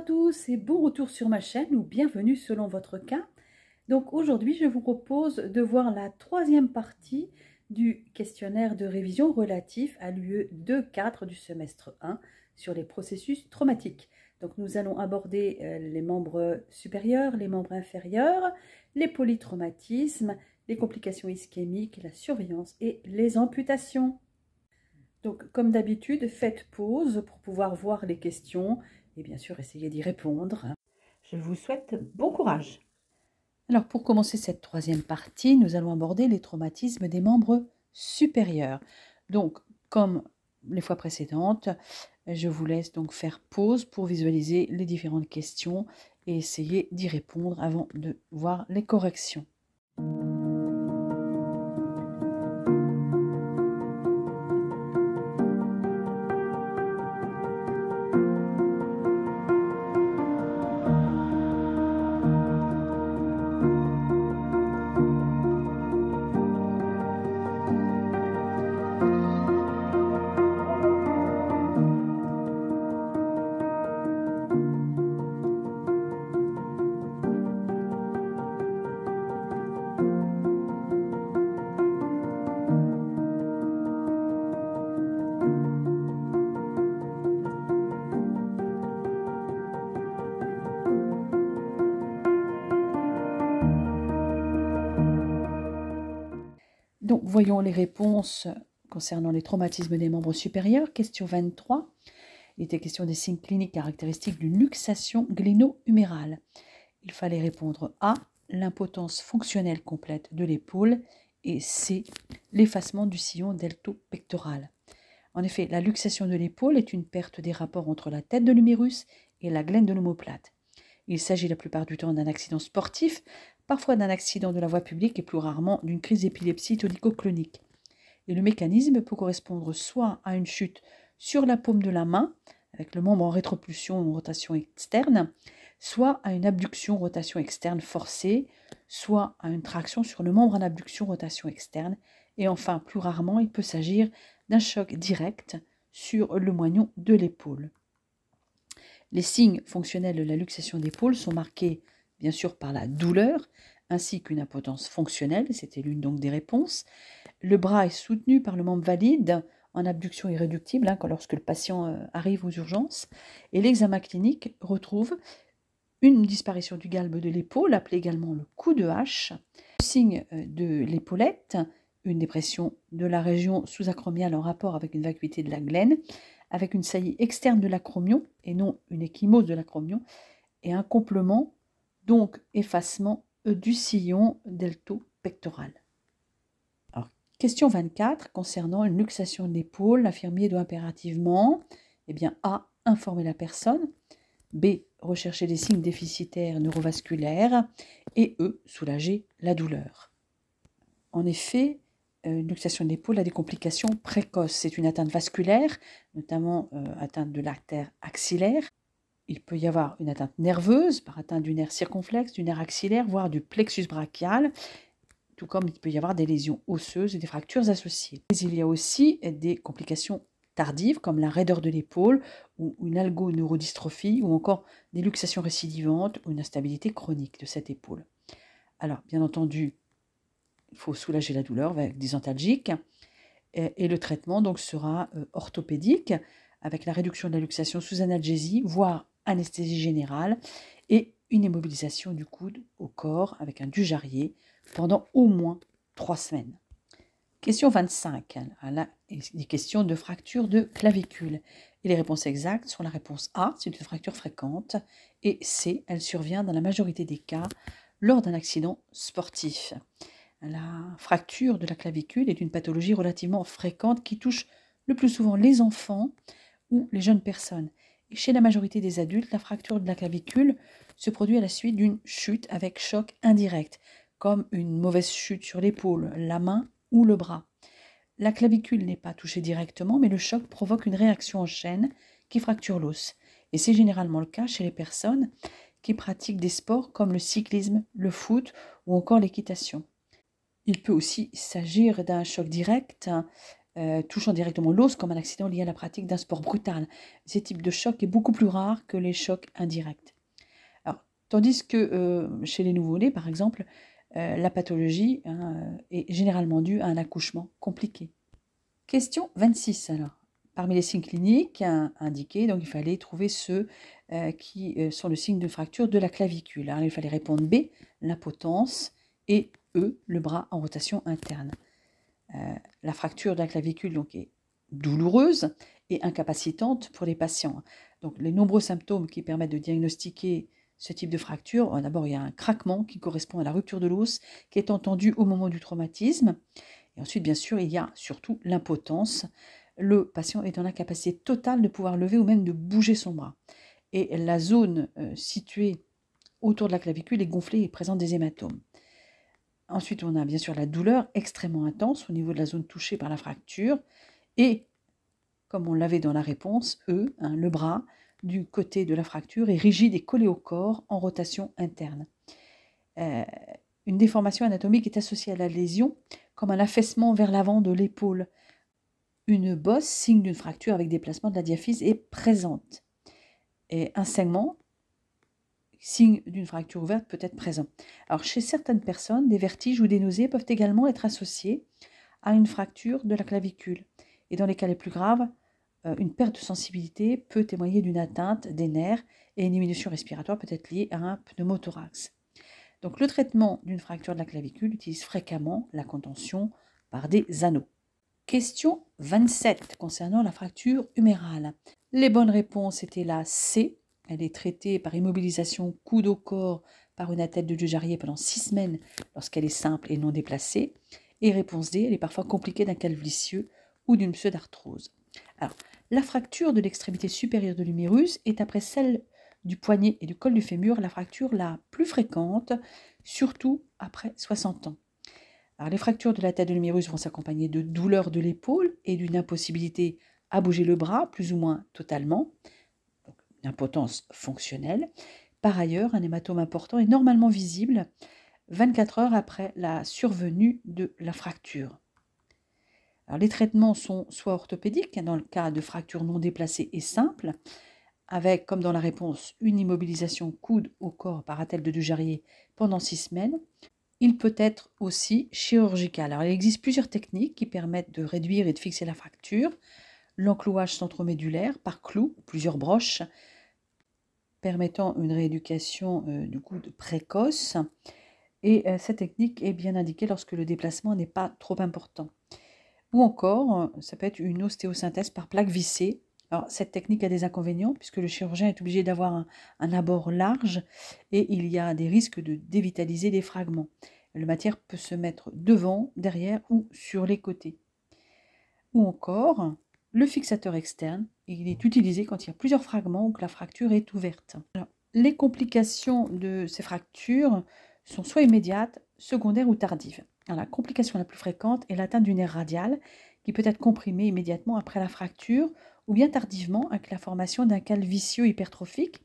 tous et bon retour sur ma chaîne ou bienvenue selon votre cas. Donc aujourd'hui je vous propose de voir la troisième partie du questionnaire de révision relatif à l'UE 2.4 du semestre 1 sur les processus traumatiques. Donc nous allons aborder euh, les membres supérieurs, les membres inférieurs, les polytraumatismes, les complications ischémiques, la surveillance et les amputations. Donc comme d'habitude, faites pause pour pouvoir voir les questions et bien sûr essayer d'y répondre. Je vous souhaite bon courage. Alors pour commencer cette troisième partie, nous allons aborder les traumatismes des membres supérieurs. Donc comme les fois précédentes, je vous laisse donc faire pause pour visualiser les différentes questions et essayer d'y répondre avant de voir les corrections. Voyons les réponses concernant les traumatismes des membres supérieurs. Question 23. Il était question des signes cliniques caractéristiques d'une luxation gléno humérale Il fallait répondre A, l'impotence fonctionnelle complète de l'épaule, et C, l'effacement du sillon delto-pectoral. En effet, la luxation de l'épaule est une perte des rapports entre la tête de l'humérus et la glaine de l'homoplate. Il s'agit la plupart du temps d'un accident sportif, parfois d'un accident de la voie publique et plus rarement d'une crise d'épilepsie tonico-clonique. Et le mécanisme peut correspondre soit à une chute sur la paume de la main, avec le membre en rétropulsion ou en rotation externe, soit à une abduction rotation externe forcée, soit à une traction sur le membre en abduction rotation externe, et enfin plus rarement il peut s'agir d'un choc direct sur le moignon de l'épaule. Les signes fonctionnels de la luxation d'épaule sont marqués bien sûr par la douleur ainsi qu'une impotence fonctionnelle, c'était l'une donc des réponses. Le bras est soutenu par le membre valide en abduction irréductible hein, lorsque le patient euh, arrive aux urgences. Et l'examen clinique retrouve une disparition du galbe de l'épaule, appelée également le coup de hache, signe euh, de l'épaulette, une dépression de la région sous-acromiale en rapport avec une vacuité de la glaine, avec une saillie externe de l'acromion et non une échymose de l'acromion et un complément, donc effacement euh, du sillon delto-pectoral. question 24 concernant une luxation l'épaule, l'infirmier doit impérativement eh bien, A. informer la personne, B. rechercher des signes déficitaires neurovasculaires et E. soulager la douleur. En effet, euh, une luxation d'épaule a des complications précoces. C'est une atteinte vasculaire, notamment euh, atteinte de l'artère axillaire. Il peut y avoir une atteinte nerveuse par atteinte du nerf circonflexe, du nerf axillaire, voire du plexus brachial, tout comme il peut y avoir des lésions osseuses et des fractures associées. Mais il y a aussi des complications tardives comme la raideur de l'épaule ou une algoneurodystrophie ou encore des luxations récidivantes ou une instabilité chronique de cette épaule. Alors, bien entendu, il faut soulager la douleur avec des antalgiques. Et, le traitement donc sera euh, orthopédique avec la réduction de la luxation sous analgésie, voire anesthésie générale, et une immobilisation du coude au corps avec un dujarrier pendant au moins trois semaines. Question 25. Ah là, des question de fracture de clavicule. Et les réponses exactes sont la réponse A, c'est une fracture fréquente, et C, elle survient dans la majorité des cas lors d'un accident sportif. La fracture de la clavicule est une pathologie relativement fréquente qui touche le plus souvent les enfants ou les jeunes personnes. chez la majorité des adultes, la fracture de la clavicule se produit à la suite d'une chute avec choc indirect, comme une mauvaise chute sur l'épaule, la main ou le bras. La clavicule n'est pas touchée directement, mais le choc provoque une réaction en chaîne qui fracture l'os. Et c'est généralement le cas chez les personnes qui pratiquent des sports comme le cyclisme, le foot ou encore l'équitation. Il peut aussi s'agir d'un choc direct, hein, euh, touchant directement l'os, comme un accident lié à la pratique d'un sport brutal. Ce type de choc est beaucoup plus rare que les chocs indirects. Alors, tandis que euh, chez les nouveau-nés, par exemple, euh, la pathologie hein, est généralement due à un accouchement compliqué. Question 26 alors. Parmi les signes cliniques hein, indiqués, donc il fallait trouver ceux qui sont le signe de fracture de la clavicule. Alors, il fallait répondre B, l'impotence, et le bras en rotation interne. Euh, la fracture de la clavicule donc, est douloureuse et incapacitante pour les patients. Donc, les nombreux symptômes qui permettent de diagnostiquer ce type de fracture, euh, d'abord il y a un craquement qui correspond à la rupture de l'os qui est entendu au moment du traumatisme. Et ensuite, bien sûr, il y a surtout l'impotence. Le patient est en incapacité totale de pouvoir lever ou même de bouger son bras. Et la zone euh, située autour de la clavicule est gonflée et présente des hématomes. Ensuite, on a bien sûr la douleur extrêmement intense au niveau de la zone touchée par la fracture. Et, comme on l'avait dans la réponse, E, hein, le bras du côté de la fracture est rigide et collé au corps en rotation interne. Euh, une déformation anatomique est associée à la lésion comme un affaissement vers l'avant de l'épaule. Une bosse, signe d'une fracture avec déplacement de la diaphyse, est présente. Et un segment signe d'une fracture ouverte peut être présent. Alors chez certaines personnes, des vertiges ou des nausées peuvent également être associés à une fracture de la clavicule. Et dans les cas les plus graves, euh, une perte de sensibilité peut témoigner d'une atteinte des nerfs et une diminution respiratoire peut être liée à un pneumothorax. Donc le traitement d'une fracture de la clavicule utilise fréquemment la contention par des anneaux. Question 27 concernant la fracture humérale. Les bonnes réponses étaient la C, elle est traitée par immobilisation coude au corps par une athlète de jarrier pendant six semaines lorsqu'elle est simple et non déplacée. Et réponse D, elle est parfois compliquée d'un calvicieux ou d'une pseudarthrose. Alors, la fracture de l'extrémité supérieure de l'humérus est après celle du poignet et du col du fémur la fracture la plus fréquente, surtout après 60 ans. les fractures de la tête de l'humérus vont s'accompagner de douleurs de l'épaule et d'une impossibilité à bouger le bras, plus ou moins totalement impotence fonctionnelle. Par ailleurs, un hématome important est normalement visible 24 heures après la survenue de la fracture. Alors, les traitements sont soit orthopédiques, dans le cas de fractures non déplacées et simples, avec, comme dans la réponse, une immobilisation coude au corps par attelle de Dujarrier pendant six semaines. Il peut être aussi chirurgical. Alors, il existe plusieurs techniques qui permettent de réduire et de fixer la fracture. L'enclouage centromédulaire par clous, plusieurs broches, permettant une rééducation euh, du coude précoce. Et euh, cette technique est bien indiquée lorsque le déplacement n'est pas trop important. Ou encore, euh, ça peut être une ostéosynthèse par plaque vissée. Alors, cette technique a des inconvénients puisque le chirurgien est obligé d'avoir un, un, abord large et il y a des risques de dévitaliser des fragments. La matière peut se mettre devant, derrière ou sur les côtés. Ou encore, le fixateur externe il est utilisé quand il y a plusieurs fragments ou que la fracture est ouverte. les complications de ces fractures sont soit immédiates, secondaires ou tardives. la complication la plus fréquente est l'atteinte du nerf radial qui peut être comprimé immédiatement après la fracture ou bien tardivement avec la formation d'un cal hypertrophique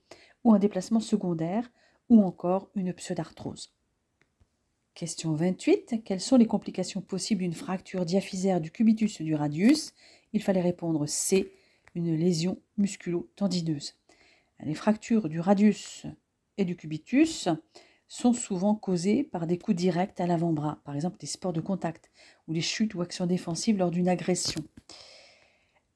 ou un déplacement secondaire ou encore une pseudarthrose. Question 28. Quelles sont les complications possibles d'une fracture diaphysaire du cubitus du radius Il fallait répondre C une lésion musculo-tendineuse. Les fractures du radius et du cubitus sont souvent causées par des coups directs à l'avant-bras, par exemple des sports de contact ou des chutes ou actions défensives lors d'une agression.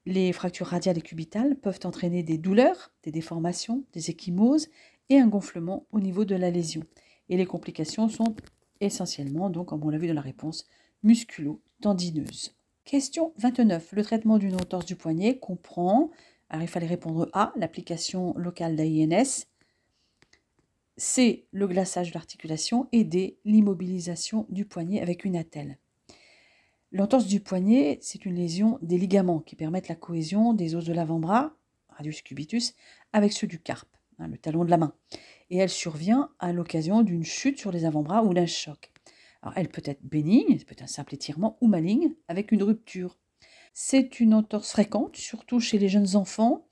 Les fractures radiales et cubitales peuvent entraîner des douleurs, des déformations, des échymoses et un gonflement au niveau de la lésion. Et les complications sont essentiellement, donc, comme on l'a vu dans la réponse, musculo-tendineuses. Question 29. Le traitement d'une entorse du poignet comprend, alors il fallait répondre A, l'application locale d'AINS, C, le glaçage de l'articulation et D, l'immobilisation du poignet avec une attelle. L'entorse du poignet, c'est une lésion des ligaments qui permettent la cohésion des os de l'avant-bras, radius cubitus, avec ceux du carpe, hein, le talon de la main. Et elle survient à l'occasion d'une chute sur les avant-bras ou d'un choc elle peut être bénigne, peut être un simple étirement ou maligne, avec une rupture. C'est une entorse fréquente, surtout chez les jeunes enfants,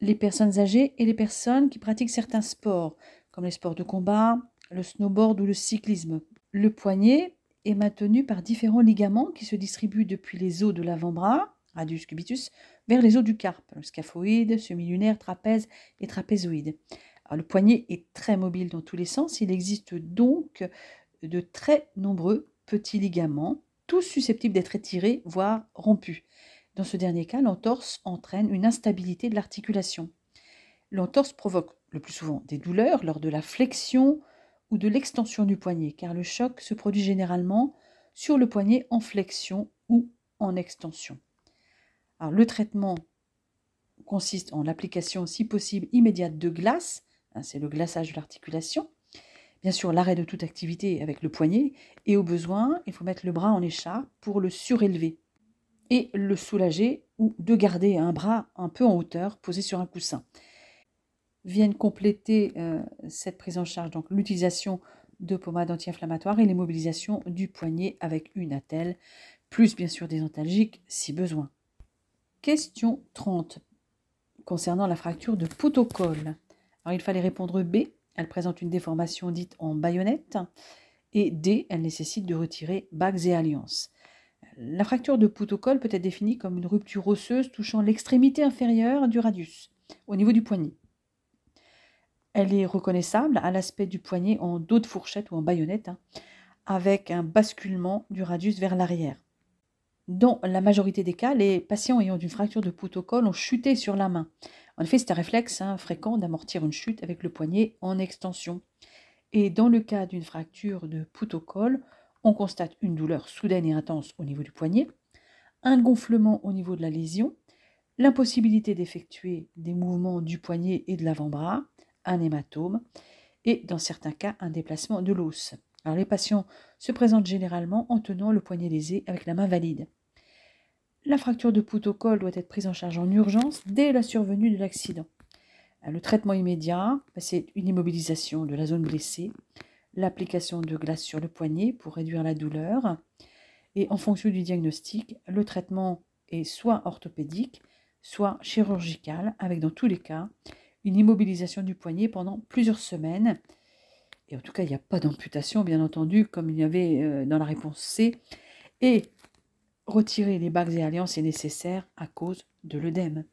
les personnes âgées et les personnes qui pratiquent certains sports, comme les sports de combat, le snowboard ou le cyclisme. Le poignet est maintenu par différents ligaments qui se distribuent depuis les os de l'avant-bras, radius cubitus, vers les os du carpe, le scaphoïde, semi-lunaire, trapèze et trapézoïde. le poignet est très mobile dans tous les sens. Il existe donc de très nombreux petits ligaments, tous susceptibles d'être étirés, voire rompus. Dans ce dernier cas, l'entorse entraîne une instabilité de l'articulation. L'entorse provoque le plus souvent des douleurs lors de la flexion ou de l'extension du poignet, car le choc se produit généralement sur le poignet en flexion ou en extension. le traitement consiste en l'application, si possible, immédiate de glace, hein, c'est le glaçage de l'articulation, bien sûr l'arrêt de toute activité avec le poignet, et au besoin, il faut mettre le bras en écharpe pour le surélever et le soulager ou de garder un bras un peu en hauteur posé sur un coussin. Viennent compléter euh, cette prise en charge donc l'utilisation de pommades anti-inflammatoires et mobilisations du poignet avec une attelle, plus bien sûr des antalgiques si besoin. Question 30 concernant la fracture de potocole. Alors il fallait répondre B elle présente une déformation dite en baïonnette. Et D, elle nécessite de retirer bagues et alliances. La fracture de poutocol peut être définie comme une rupture osseuse touchant l'extrémité inférieure du radius, au niveau du poignet. Elle est reconnaissable à l'aspect du poignet en dos de fourchette ou en baïonnette, hein, avec un basculement du radius vers l'arrière. Dans la majorité des cas, les patients ayant une fracture de poutocol ont chuté sur la main, en effet, c'est un réflexe hein, fréquent d'amortir une chute avec le poignet en extension. Et dans le cas d'une fracture de au on constate une douleur soudaine et intense au niveau du poignet, un gonflement au niveau de la lésion, l'impossibilité d'effectuer des mouvements du poignet et de l'avant-bras, un hématome, et dans certains cas un déplacement de l'os. Alors les patients se présentent généralement en tenant le poignet lésé avec la main valide. La fracture de poutre col doit être prise en charge en urgence dès la survenue de l'accident. Euh, le traitement immédiat, bah, c'est une immobilisation de la zone blessée, l'application de glace sur le poignet pour réduire la douleur. Et en fonction du diagnostic, le traitement est soit orthopédique, soit chirurgical, avec dans tous les cas une immobilisation du poignet pendant plusieurs semaines. Et en tout cas, il n'y a pas d'amputation, bien entendu, comme il y avait euh, dans la réponse C. Et Retirer les bagues et alliances est nécessaire à cause de l'œdème.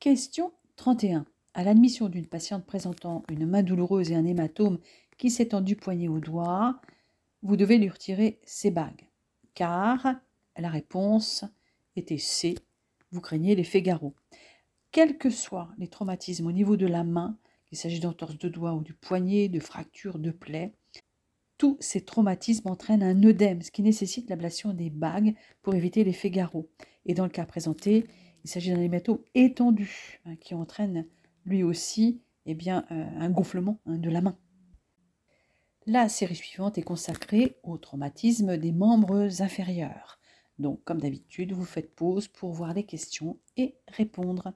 Question 31. À l'admission d'une patiente présentant une main douloureuse et un hématome qui s'étend du poignet au doigt, vous devez lui retirer ses bagues, car la réponse était C. Vous craignez l'effet garrot. Quels que soient les traumatismes au niveau de la main, qu'il s'agisse d'entorse de doigt ou du poignet, de fractures, de plaie. Tous ces traumatismes entraînent un œdème, ce qui nécessite l'ablation des bagues pour éviter l'effet garrot. Et dans le cas présenté, il s'agit d'un hématome étendu hein, qui entraîne lui aussi eh bien, euh, un gonflement hein, de la main. La série suivante est consacrée au traumatisme des membres inférieurs. Donc, comme d'habitude, vous faites pause pour voir les questions et répondre.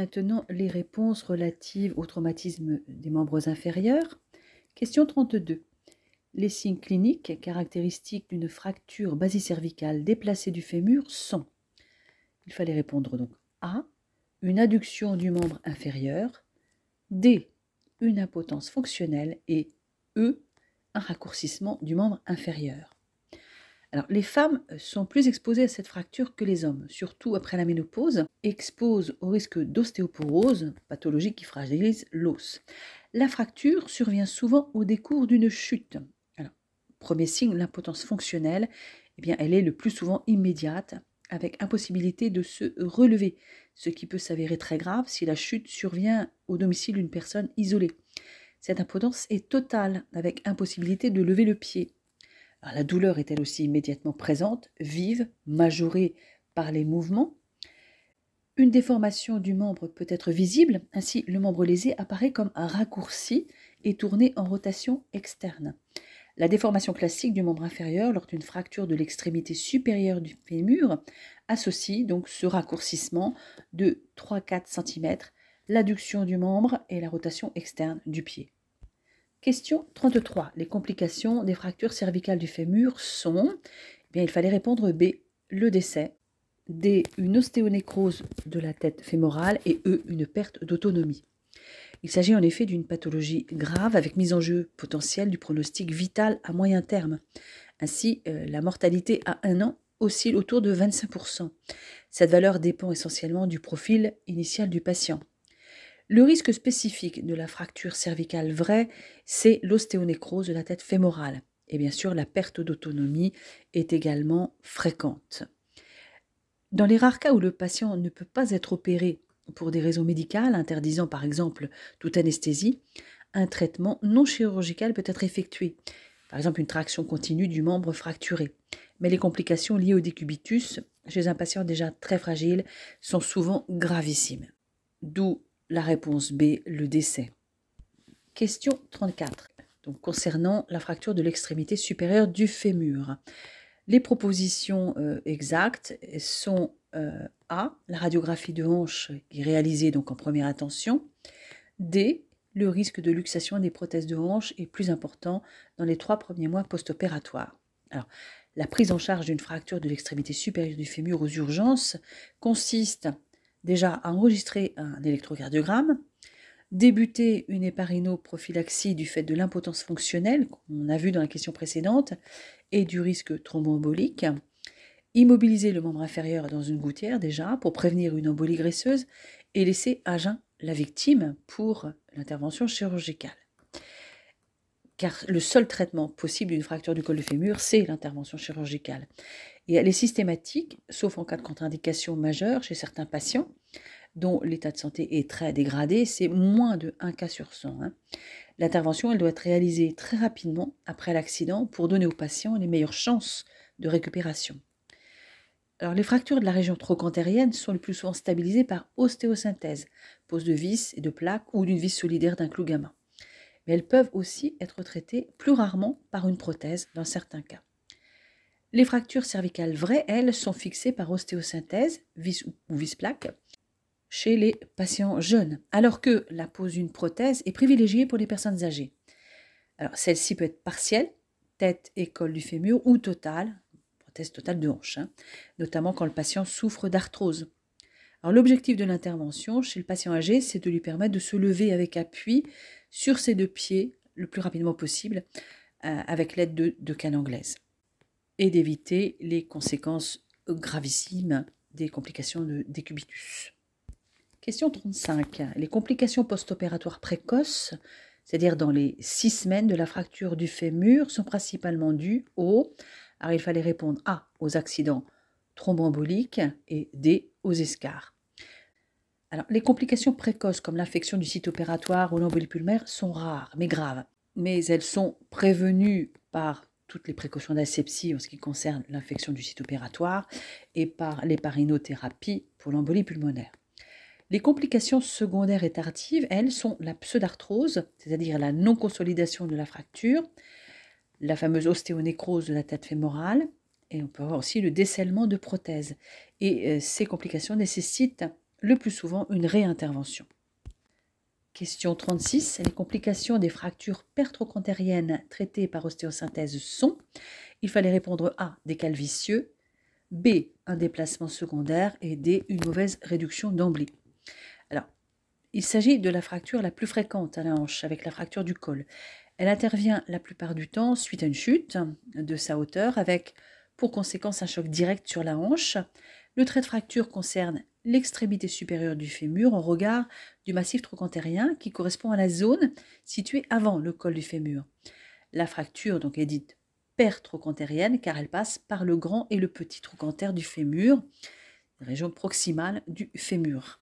maintenant les réponses relatives au traumatisme des membres inférieurs. Question 32. Les signes cliniques caractéristiques d'une fracture basicervicale déplacée du fémur sont Il fallait répondre donc A. Une adduction du membre inférieur. D. Une impotence fonctionnelle. Et E. Un raccourcissement du membre inférieur les femmes euh, sont plus exposées à cette fracture que les hommes, surtout après la ménopause, exposées au risque d'ostéoporose, pathologie qui fragilise l'os. La fracture survient souvent au décours d'une chute. premier signe, l'impotence fonctionnelle, eh bien, elle est le plus souvent immédiate, avec impossibilité de se relever, ce qui peut s'avérer très grave si la chute survient au domicile d'une personne isolée. Cette impotence est totale, avec impossibilité de lever le pied, la douleur est elle aussi immédiatement présente, vive, majorée par les mouvements. Une déformation du membre peut être visible, ainsi le membre lésé apparaît comme un raccourci et tourné en rotation externe. La déformation classique du membre inférieur lors d'une fracture de l'extrémité supérieure du fémur associe donc ce raccourcissement de 3-4 cm, l'adduction du membre et la rotation externe du pied. Question 33. Les complications des fractures cervicales du fémur sont eh bien, Il fallait répondre B, le décès, D, une ostéonécrose de la tête fémorale et E, une perte d'autonomie. Il s'agit en effet d'une pathologie grave avec mise en jeu potentielle du pronostic vital à moyen terme. Ainsi, euh, la mortalité à un an oscille autour de 25%. Cette valeur dépend essentiellement du profil initial du patient. Le risque spécifique de la fracture cervicale vraie, c'est l'ostéonécrose de la tête fémorale. Et bien sûr, la perte d'autonomie est également fréquente. Dans les rares cas où le patient ne peut pas être opéré pour des raisons médicales, interdisant par exemple toute anesthésie, un traitement non chirurgical peut être effectué, par exemple une traction continue du membre fracturé. Mais les complications liées au décubitus chez un patient déjà très fragile sont souvent gravissimes. D'où la réponse B, le décès. Question 34. Donc, concernant la fracture de l'extrémité supérieure du fémur. Les propositions euh, exactes sont euh, A, la radiographie de hanche est réalisée donc en première attention. D, le risque de luxation des prothèses de hanche est plus important dans les trois premiers mois post-opératoires. Alors, la prise en charge d'une fracture de l'extrémité supérieure du fémur aux urgences consiste déjà enregistrer un électrocardiogramme, débuter une éparinoprophylaxie du fait de l'impotence fonctionnelle, qu'on a vu dans la question précédente, et du risque thromboembolique, immobiliser le membre inférieur dans une gouttière déjà pour prévenir une embolie graisseuse et laisser à jeun la victime pour l'intervention chirurgicale car le seul traitement possible d'une fracture du col de fémur, c'est l'intervention chirurgicale. Et elle est systématique, sauf en cas de contre-indication majeure chez certains patients, dont l'état de santé est très dégradé, c'est moins de 1 cas sur 100. Hein. L'intervention, elle doit être réalisée très rapidement après l'accident pour donner aux patients les meilleures chances de récupération. Alors, les fractures de la région trochantérienne sont le plus souvent stabilisées par ostéosynthèse, pose de vis et de plaques ou d'une vis solidaire d'un clou gamin elles peuvent aussi être traitées plus rarement par une prothèse dans certains cas. Les fractures cervicales vraies, elles, sont fixées par ostéosynthèse, vis ou vis-plaque, chez les patients jeunes, alors que la pose d'une prothèse est privilégiée pour les personnes âgées. Alors, celle-ci peut être partielle, tête et col du fémur, ou totale, prothèse totale de hanche, hein, notamment quand le patient souffre d'arthrose. l'objectif de l'intervention chez le patient âgé, c'est de lui permettre de se lever avec appui sur ses deux pieds le plus rapidement possible euh, avec l'aide de, de cannes anglaises et d'éviter les conséquences gravissimes des complications de décubitus. Question 35. Les complications post-opératoires précoces, c'est-à-dire dans les six semaines de la fracture du fémur, sont principalement dues aux... Alors il fallait répondre A aux accidents thromboemboliques et D aux escarres les complications précoces comme l'infection du site opératoire ou l'embolie pulmonaire sont rares, mais graves. Mais elles sont prévenues par toutes les précautions d'asepsie en ce qui concerne l'infection du site opératoire et par les parinothérapies pour l'embolie pulmonaire. Les complications secondaires et tardives, elles, sont la pseudarthrose, c'est-à-dire la non-consolidation de la fracture, la fameuse ostéonécrose de la tête fémorale, et on peut avoir aussi le décèlement de prothèses. Et euh, ces complications nécessitent le plus souvent une réintervention. Question 36. Les complications des fractures pertrochantériennes traitées par ostéosynthèse sont Il fallait répondre A. Des calvicieux, B. Un déplacement secondaire et D. Une mauvaise réduction d'emblée. Alors, il s'agit de la fracture la plus fréquente à la hanche avec la fracture du col. Elle intervient la plupart du temps suite à une chute de sa hauteur avec pour conséquence un choc direct sur la hanche. Le trait de fracture concerne l'extrémité supérieure du fémur en regard du massif trochantérien qui correspond à la zone située avant le col du fémur. La fracture donc est dite pertrochanthérienne car elle passe par le grand et le petit trochanter du fémur, région proximale du fémur.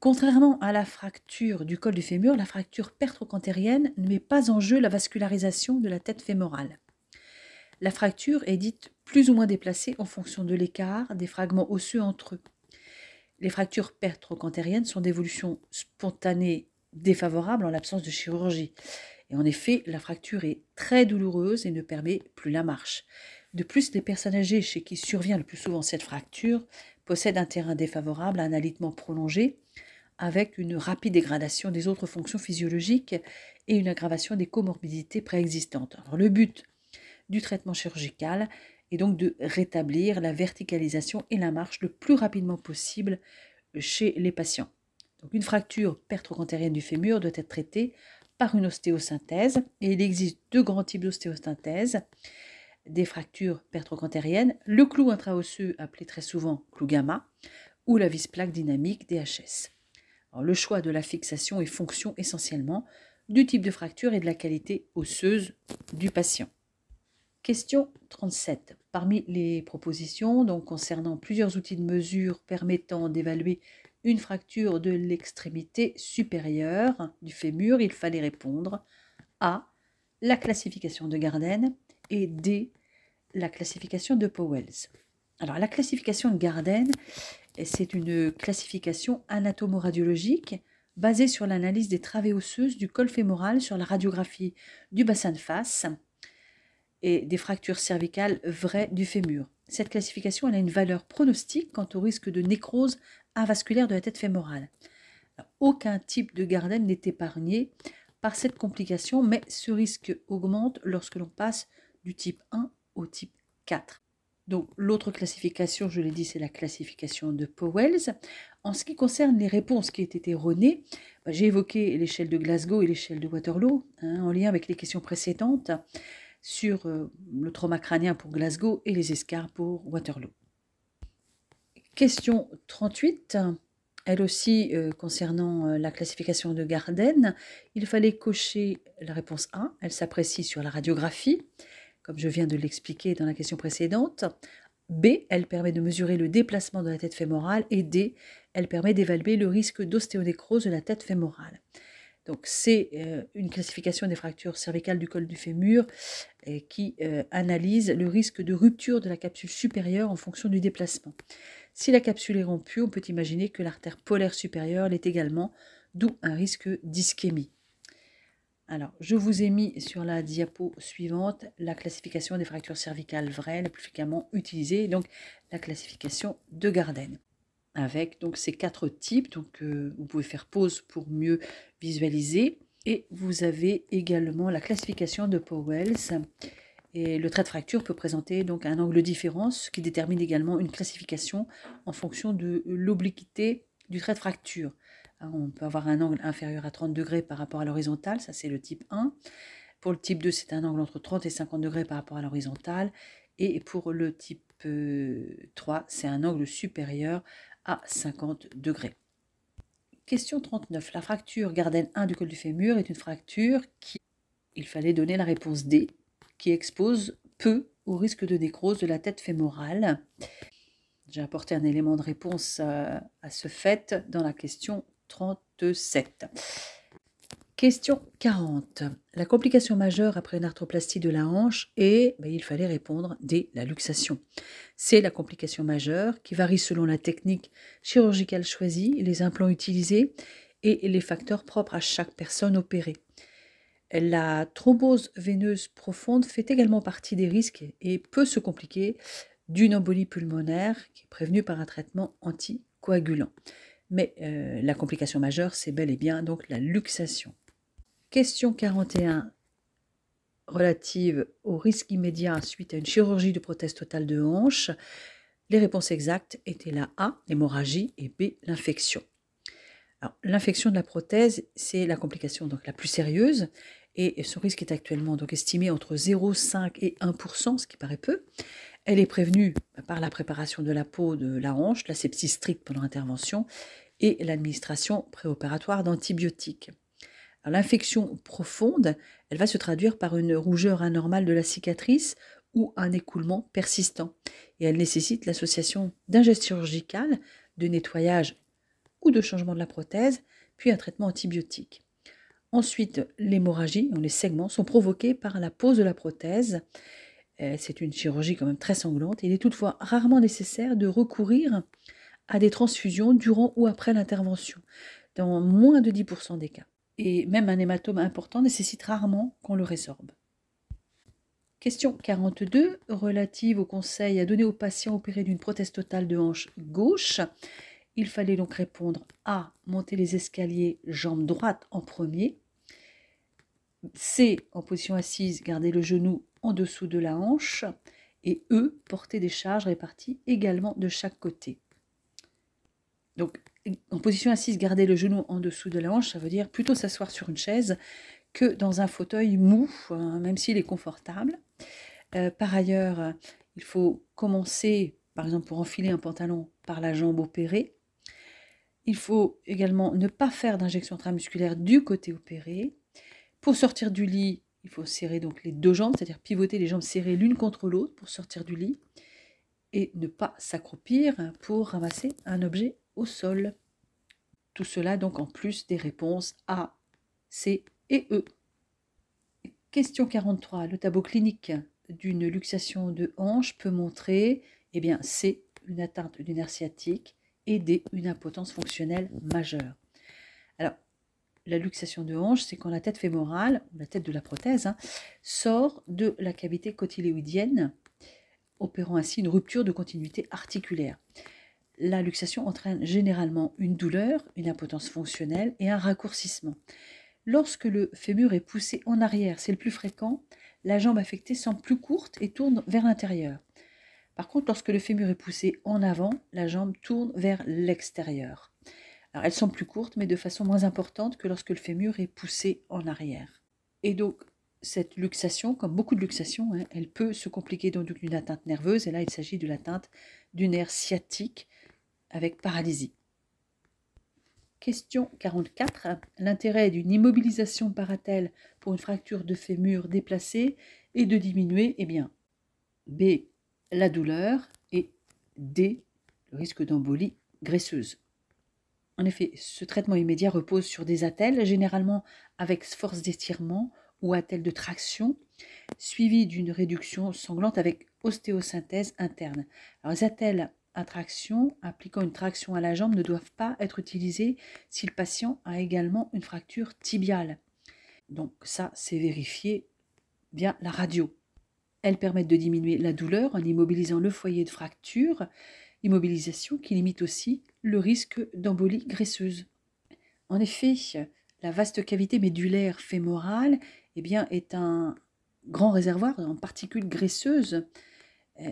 Contrairement à la fracture du col du fémur, la fracture pertrochantérienne ne met pas en jeu la vascularisation de la tête fémorale. La fracture est dite plus ou moins déplacée en fonction de l'écart des fragments osseux entre eux. Les fractures pertrocanthériennes sont d'évolution spontanée défavorable en l'absence de chirurgie. Et en effet, la fracture est très douloureuse et ne permet plus la marche. De plus, les personnes âgées chez qui survient le plus souvent cette fracture possèdent un terrain défavorable à un alitement prolongé, avec une rapide dégradation des autres fonctions physiologiques et une aggravation des comorbidités préexistantes. Alors, le but du traitement chirurgical et donc de rétablir la verticalisation et la marche le plus rapidement possible chez les patients. une fracture pertrocanthérienne du fémur doit être traitée par une ostéosynthèse et il existe deux grands types d'ostéosynthèse des fractures pertrocanthériennes, le clou intraosseux appelé très souvent clou gamma ou la vis plaque dynamique DHS. le choix de la fixation est fonction essentiellement du type de fracture et de la qualité osseuse du patient. Question 37. Parmi les propositions donc, concernant plusieurs outils de mesure permettant d'évaluer une fracture de l'extrémité supérieure du fémur, il fallait répondre à la classification de Garden et D la classification de Powells. Alors la classification de Garden, c'est une classification anatomoradiologique basée sur l'analyse des travées osseuses du col fémoral sur la radiographie du bassin de face et des fractures cervicales vraies du fémur. Cette classification a une valeur pronostique quant au risque de nécrose avasculaire de la tête fémorale. aucun type de Garden n'est épargné par cette complication, mais ce risque augmente lorsque l'on passe du type 1 au type 4. Donc l'autre classification, je l'ai dit, c'est la classification de Powells. En ce qui concerne les réponses qui étaient erronées, bah, j'ai évoqué l'échelle de Glasgow et l'échelle de Waterloo hein, en lien avec les questions précédentes sur euh, le trauma crânien pour Glasgow et les escarres pour Waterloo. Question 38, elle aussi euh, concernant euh, la classification de Garden. Il fallait cocher la réponse 1, elle s'apprécie sur la radiographie, comme je viens de l'expliquer dans la question précédente. B, elle permet de mesurer le déplacement de la tête fémorale. Et D, elle permet d'évaluer le risque d'ostéonécrose de la tête fémorale. Donc c'est euh, une classification des fractures cervicales du col du fémur euh, qui euh, analyse le risque de rupture de la capsule supérieure en fonction du déplacement. Si la capsule est rompue, on peut imaginer que l'artère polaire supérieure l'est également, d'où un risque d'ischémie. Alors, je vous ai mis sur la diapo suivante la classification des fractures cervicales vraies, la plus fréquemment utilisée, donc la classification de Garden avec donc ces quatre types. Donc euh, vous pouvez faire pause pour mieux visualiser. Et vous avez également la classification de Powell's. Et le trait de fracture peut présenter donc un angle différent, ce qui détermine également une classification en fonction de l'obliquité du trait de fracture. Hein, on peut avoir un angle inférieur à 30 degrés par rapport à l'horizontale, ça c'est le type 1. Pour le type 2, c'est un angle entre 30 et 50 degrés par rapport à l'horizontale. Et pour le type 3, euh, c'est un angle supérieur à 50 degrés. Question 39. La fracture Garden 1 du col du fémur est une fracture qui, il fallait donner la réponse D, qui expose peu au risque de nécrose de la tête fémorale. J'ai apporté un élément de réponse euh, à, ce fait dans la question 37. Question 40. La complication majeure après une arthroplastie de la hanche est, ben, il fallait répondre, dès la luxation. C'est la complication majeure qui varie selon la technique chirurgicale choisie, les implants utilisés et les facteurs propres à chaque personne opérée. La thrombose veineuse profonde fait également partie des risques et peut se compliquer d'une embolie pulmonaire qui est prévenue par un traitement anticoagulant. Mais euh, la complication majeure, c'est bel et bien donc la luxation. Question 41 relative au risque immédiat suite à une chirurgie de prothèse totale de hanche. Les réponses exactes étaient la A, l'hémorragie, et B, l'infection. L'infection de la prothèse, c'est la complication donc la plus sérieuse et ce risque est actuellement donc estimé entre 0,5 et 1%, ce qui paraît peu. Elle est prévenue par la préparation de la peau de la hanche, la sepsis stricte pendant l'intervention et l'administration préopératoire d'antibiotiques. L'infection profonde, elle va se traduire par une rougeur anormale de la cicatrice ou un écoulement persistant et elle nécessite l'association d'un geste chirurgical, de nettoyage ou de changement de la prothèse, puis un traitement antibiotique. Ensuite, l'hémorragie, les segments, sont provoqués par la pose de la prothèse. Euh, c'est une chirurgie quand même très sanglante. Il est toutefois rarement nécessaire de recourir à des transfusions durant ou après l'intervention, dans moins de 10% des cas et même un hématome important nécessite rarement qu'on le résorbe. Question 42, relative au conseil à donner aux patients opérés d'une prothèse totale de hanche gauche. Il fallait donc répondre A. Monter les escaliers jambe droite en premier. C. En position assise, garder le genou en dessous de la hanche. Et E. Porter des charges réparties également de chaque côté. Donc en position assise, garder le genou en dessous de la hanche, ça veut dire plutôt s'asseoir sur une chaise que dans un fauteuil mou, hein, même s'il est confortable. Euh, par ailleurs, il faut commencer, par exemple, pour enfiler un pantalon par la jambe opérée. Il faut également ne pas faire d'injection intramusculaire du côté opéré. Pour sortir du lit, il faut serrer donc les deux jambes, c'est-à-dire pivoter les jambes serrées l'une contre l'autre pour sortir du lit et ne pas s'accroupir pour ramasser un objet au sol. Tout cela donc en plus des réponses A, C et E. Question 43. Le tableau clinique d'une luxation de hanche peut montrer eh bien, C, une atteinte d'une nerf sciatique, et D, une impotence fonctionnelle majeure. Alors, la luxation de hanche, c'est quand la tête fémorale, la tête de la prothèse, hein, sort de la cavité cotyléoïdienne, opérant ainsi une rupture de continuité articulaire la luxation entraîne généralement une douleur, une impotence fonctionnelle et un raccourcissement. Lorsque le fémur est poussé en arrière, c'est le plus fréquent, la jambe affectée semble plus courte et tourne vers l'intérieur. Par contre, lorsque le fémur est poussé en avant, la jambe tourne vers l'extérieur. Alors, elle semble plus courtes, mais de façon moins importante que lorsque le fémur est poussé en arrière. Et donc, cette luxation, comme beaucoup de luxations, hein, elle peut se compliquer d'une atteinte nerveuse. Et là, il s'agit de l'atteinte du nerf sciatique, avec paralysie. Question 44. L'intérêt d'une immobilisation par attelle pour une fracture de fémur déplacée est de diminuer eh bien, B. La douleur et D. Le risque d'embolie graisseuse. En effet, ce traitement immédiat repose sur des attelles, généralement avec force d'étirement ou attelle de traction, suivi d'une réduction sanglante avec ostéosynthèse interne. Alors, les traction appliquant une traction à la jambe ne doivent pas être utilisées si le patient a également une fracture tibiale. Donc ça, c'est vérifié via la radio. Elles permettent de diminuer la douleur en immobilisant le foyer de fracture, immobilisation qui limite aussi le risque d'embolie graisseuse. En effet, la vaste cavité médulaire fémorale eh bien, est un grand réservoir en particules graisseuses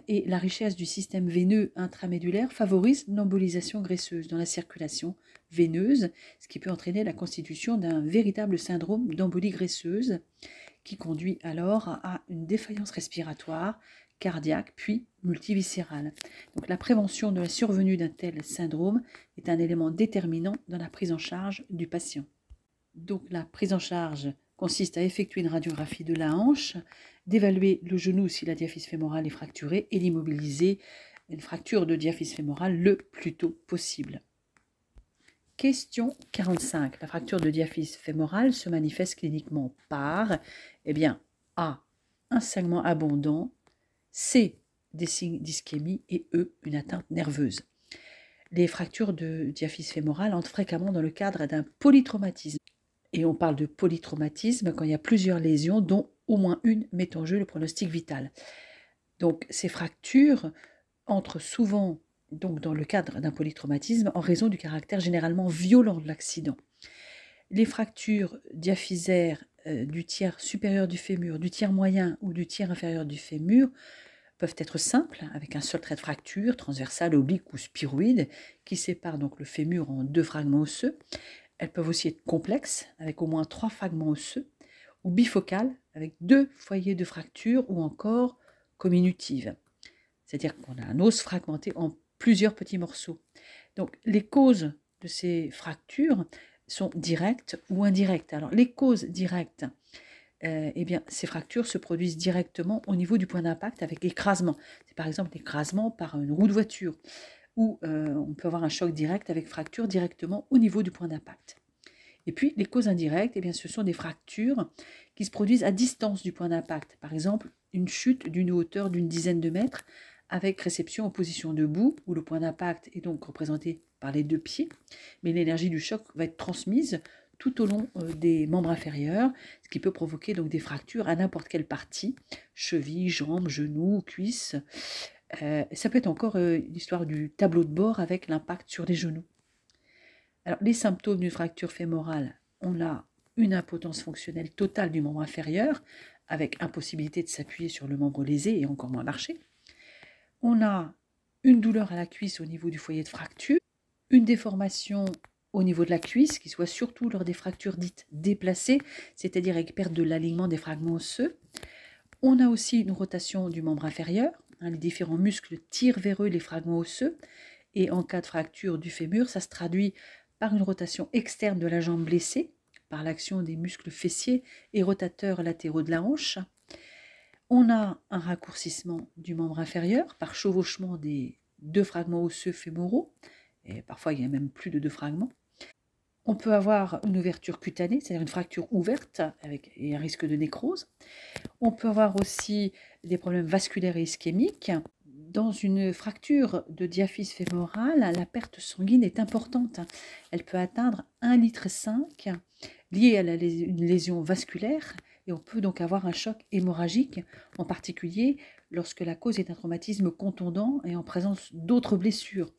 et la richesse du système veineux intramédulaire favorise l'embolisation graisseuse dans la circulation veineuse, ce qui peut entraîner la constitution d'un véritable syndrome d'embolie graisseuse, qui conduit alors à une défaillance respiratoire, cardiaque, puis multiviscérale. Donc la prévention de la survenue d'un tel syndrome est un élément déterminant dans la prise en charge du patient. Donc la prise en charge consiste à effectuer une radiographie de la hanche d'évaluer le genou si la diaphyse fémorale est fracturée et d'immobiliser une fracture de diaphyse fémorale le plus tôt possible. Question 45. La fracture de diaphyse fémorale se manifeste cliniquement par eh bien, A. Un saignement abondant, C. Des signes d'ischémie et E. Une atteinte nerveuse. Les fractures de diaphyse fémorale entrent fréquemment dans le cadre d'un polytraumatisme. Et on parle de polytraumatisme quand il y a plusieurs lésions, dont au moins une met en jeu le pronostic vital. Donc ces fractures entrent souvent donc dans le cadre d'un polytraumatisme en raison du caractère généralement violent de l'accident. Les fractures diaphysaires euh, du tiers supérieur du fémur, du tiers moyen ou du tiers inférieur du fémur peuvent être simples, avec un seul trait de fracture, transversale, oblique ou spiroïde, qui sépare donc le fémur en deux fragments osseux. Elles peuvent aussi être complexes, avec au moins trois fragments osseux, ou bifocale avec deux foyers de fracture ou encore comminutive. C'est-à-dire qu'on a un os fragmenté en plusieurs petits morceaux. Donc les causes de ces fractures sont directes ou indirectes. Alors les causes directes, euh, eh bien, ces fractures se produisent directement au niveau du point d'impact avec écrasement. C'est par exemple l'écrasement par une roue de voiture, ou euh, on peut avoir un choc direct avec fracture directement au niveau du point d'impact. Et puis, les causes indirectes, eh bien, ce sont des fractures qui se produisent à distance du point d'impact. Par exemple, une chute d'une hauteur d'une dizaine de mètres avec réception en position debout, où le point d'impact est donc représenté par les deux pieds, mais l'énergie du choc va être transmise tout au long euh, des membres inférieurs, ce qui peut provoquer donc des fractures à n'importe quelle partie, cheville, jambes, genou, cuisses. Euh, ça peut être encore euh, l'histoire du tableau de bord avec l'impact sur les genoux les symptômes d'une fracture fémorale, on a une impotence fonctionnelle totale du membre inférieur, avec impossibilité de s'appuyer sur le membre lésé et encore moins marcher. On a une douleur à la cuisse au niveau du foyer de fracture, une déformation au niveau de la cuisse, qui soit surtout lors des fractures dites déplacées, c'est-à-dire avec perte de l'alignement des fragments osseux. On a aussi une rotation du membre inférieur, hein, les différents muscles tirent vers eux les fragments osseux, et en cas de fracture du fémur, ça se traduit par une rotation externe de la jambe blessée, par l'action des muscles fessiers et rotateurs latéraux de la hanche. On a un raccourcissement du membre inférieur par chevauchement des deux fragments osseux fémoraux, et parfois il y a même plus de deux fragments. On peut avoir une ouverture cutanée, c'est-à-dire une fracture ouverte avec et un risque de nécrose. On peut avoir aussi des problèmes vasculaires et ischémiques, dans une fracture de diaphyse fémorale, la perte sanguine est importante. Elle peut atteindre 1,5 litre liée à une lésion vasculaire et on peut donc avoir un choc hémorragique, en particulier lorsque la cause est un traumatisme contondant et en présence d'autres blessures.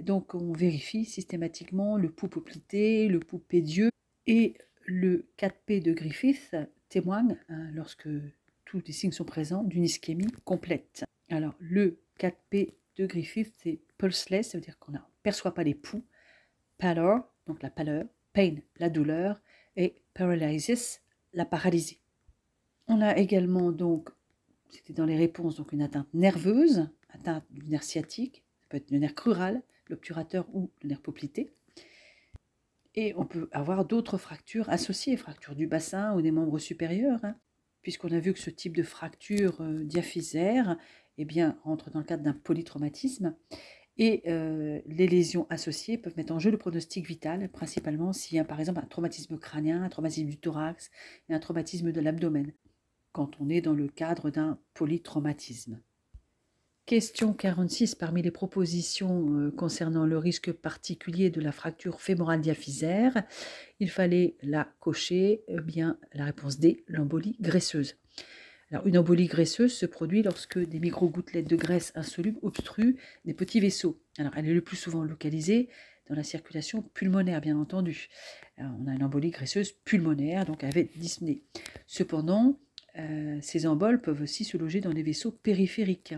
Donc on vérifie systématiquement le pouls poplité, le pouls pédieux et le 4P de Griffith témoigne, hein, lorsque tous les signes sont présents, d'une ischémie complète. Alors, le 4P de Griffith, c'est pulseless, ça veut dire qu'on ne perçoit pas les poux. Pallor, donc la pâleur. Pain, la douleur. Et paralysis, la paralysie. On a également, donc, c'était dans les réponses, donc une atteinte nerveuse, atteinte du nerf sciatique, ça peut être le nerf crural, l'obturateur ou le nerf poplité. Et on peut avoir d'autres fractures associées, fractures du bassin ou des membres supérieurs, hein, puisqu'on a vu que ce type de fracture euh, diaphysaire eh bien, rentre dans le cadre d'un polytraumatisme. Et euh, les lésions associées peuvent mettre en jeu le pronostic vital, principalement s'il y a par exemple un traumatisme crânien, un traumatisme du thorax et un traumatisme de l'abdomen, quand on est dans le cadre d'un polytraumatisme. Question 46 parmi les propositions euh, concernant le risque particulier de la fracture fémorale diaphysaire, il fallait la cocher eh bien la réponse D, l'embolie graisseuse une embolie graisseuse se produit lorsque des micro-gouttelettes de graisse insoluble obstruent des petits vaisseaux. Alors, elle est le plus souvent localisée dans la circulation pulmonaire, bien entendu. Euh, on a une embolie graisseuse pulmonaire, donc avec dyspnée. Cependant, euh, ces emboles peuvent aussi se loger dans les vaisseaux périphériques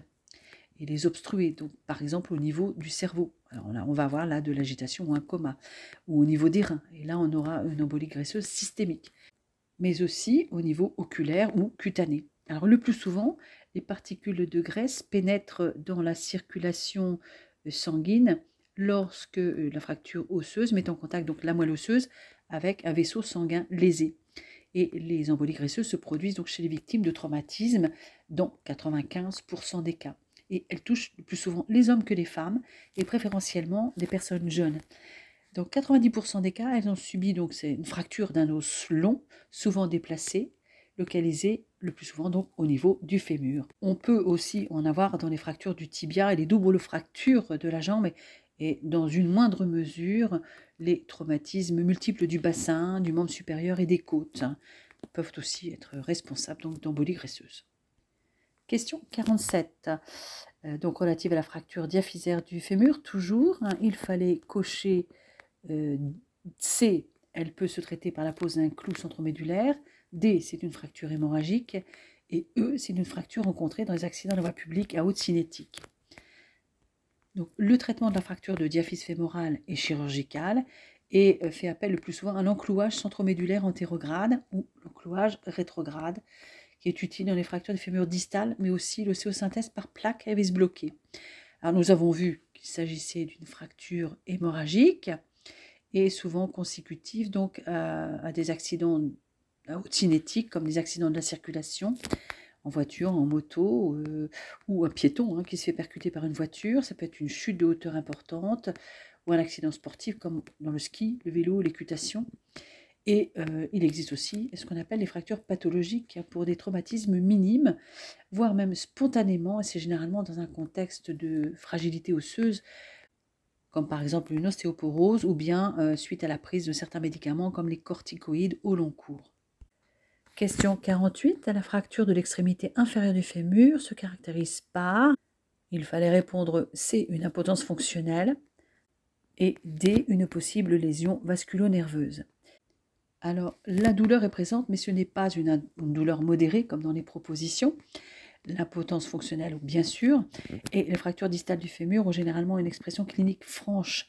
et les obstruer, donc par exemple au niveau du cerveau. on va avoir là de l'agitation ou un coma, ou au niveau des reins, et là on aura une embolie graisseuse systémique, mais aussi au niveau oculaire ou cutané. Alors le plus souvent, les particules de graisse pénètrent dans la circulation euh, sanguine lorsque euh, la fracture osseuse met en contact donc la moelle osseuse avec un vaisseau sanguin lésé. Et les embolies graisseuses se produisent donc chez les victimes de traumatismes dans 95% des cas. Et elles touchent plus souvent les hommes que les femmes et préférentiellement des personnes jeunes. Dans 90% des cas, elles ont subi donc une fracture d'un os long, souvent déplacé, localisé le plus souvent donc au niveau du fémur. On peut aussi en avoir dans les fractures du tibia et les doubles fractures de la jambe et dans une moindre mesure les traumatismes multiples du bassin, du membre supérieur et des côtes hein, peuvent aussi être responsables donc d'embolie graisseuse. Question 47, euh, donc relative à la fracture diaphysaire du fémur, toujours, hein, il fallait cocher euh, C, elle peut se traiter par la pose d'un clou centromédulaire, D, c'est une fracture hémorragique. Et E, c'est une fracture rencontrée dans les accidents de la voie publique à haute cinétique. Donc, le traitement de la fracture de diaphyse fémorale est chirurgical et euh, fait appel le plus souvent à l'enclouage centromédulaire antérograde ou l'enclouage rétrograde, qui est utile dans les fractures de fémur distales, mais aussi l'océosynthèse par plaque à vis bloquée. Alors, nous avons vu qu'il s'agissait d'une fracture hémorragique et souvent consécutive donc à des accidents cinétique, comme les accidents de la circulation, en voiture, en moto, euh, ou un piéton hein, qui se fait percuter par une voiture. Ça peut être une chute de hauteur importante, ou un accident sportif, comme dans le ski, le vélo, l'écutation. Et euh, il existe aussi ce qu'on appelle les fractures pathologiques hein, pour des traumatismes minimes, voire même spontanément, et c'est généralement dans un contexte de fragilité osseuse, comme par exemple une ostéoporose, ou bien euh, suite à la prise de certains médicaments comme les corticoïdes au long cours. Question 48. La fracture de l'extrémité inférieure du fémur se caractérise par Il fallait répondre C, une impotence fonctionnelle et D, une possible lésion vasculo Alors, la douleur est présente, mais ce n'est pas une, une, douleur modérée comme dans les propositions. L'impotence fonctionnelle, bien sûr, et les fractures distales du fémur ont généralement une expression clinique franche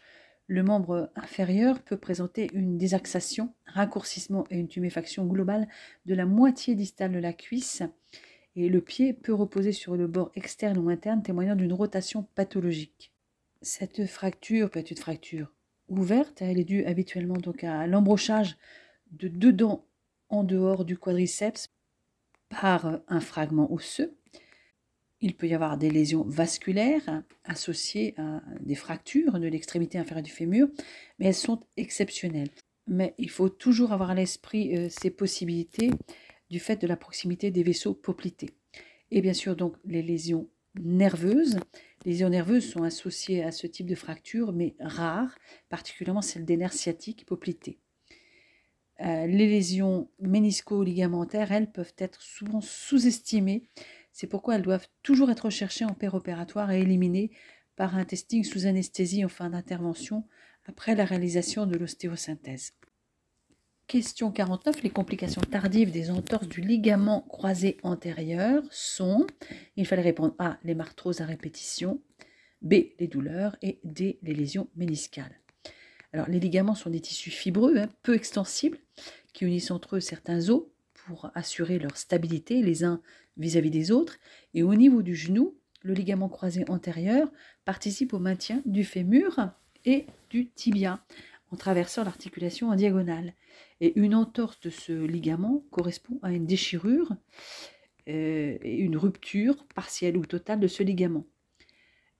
le membre inférieur peut présenter une désaxation, un raccourcissement et une tuméfaction globale de la moitié distale de la cuisse et le pied peut reposer sur le bord externe ou interne témoignant d'une rotation pathologique. Cette fracture peut être une fracture ouverte, elle est due habituellement donc à l'embrochage de deux dents en dehors du quadriceps par un fragment osseux il peut y avoir des lésions vasculaires associées à des fractures de l'extrémité inférieure du fémur, mais elles sont exceptionnelles. Mais il faut toujours avoir à l'esprit euh, ces possibilités du fait de la proximité des vaisseaux poplités. Et bien sûr, donc, les lésions nerveuses. Les lésions nerveuses sont associées à ce type de fracture, mais rares, particulièrement celles des nerfs sciatiques poplités. Euh, les lésions ménisco-ligamentaires, elles, peuvent être souvent sous-estimées c'est pourquoi elles doivent toujours être recherchées en opératoire et éliminées par un testing sous anesthésie en fin d'intervention après la réalisation de l'ostéosynthèse. Question 49. Les complications tardives des entorses du ligament croisé antérieur sont il fallait répondre A. Les marthroses à répétition, B. Les douleurs et D. Les lésions méniscales. Alors, les ligaments sont des tissus fibreux, hein, peu extensibles, qui unissent entre eux certains os pour assurer leur stabilité, les uns vis-à-vis des autres, et au niveau du genou, le ligament croisé antérieur participe au maintien du fémur et du tibia en traversant l'articulation en diagonale. Et une entorse de ce ligament correspond à une déchirure euh, et une rupture partielle ou totale de ce ligament.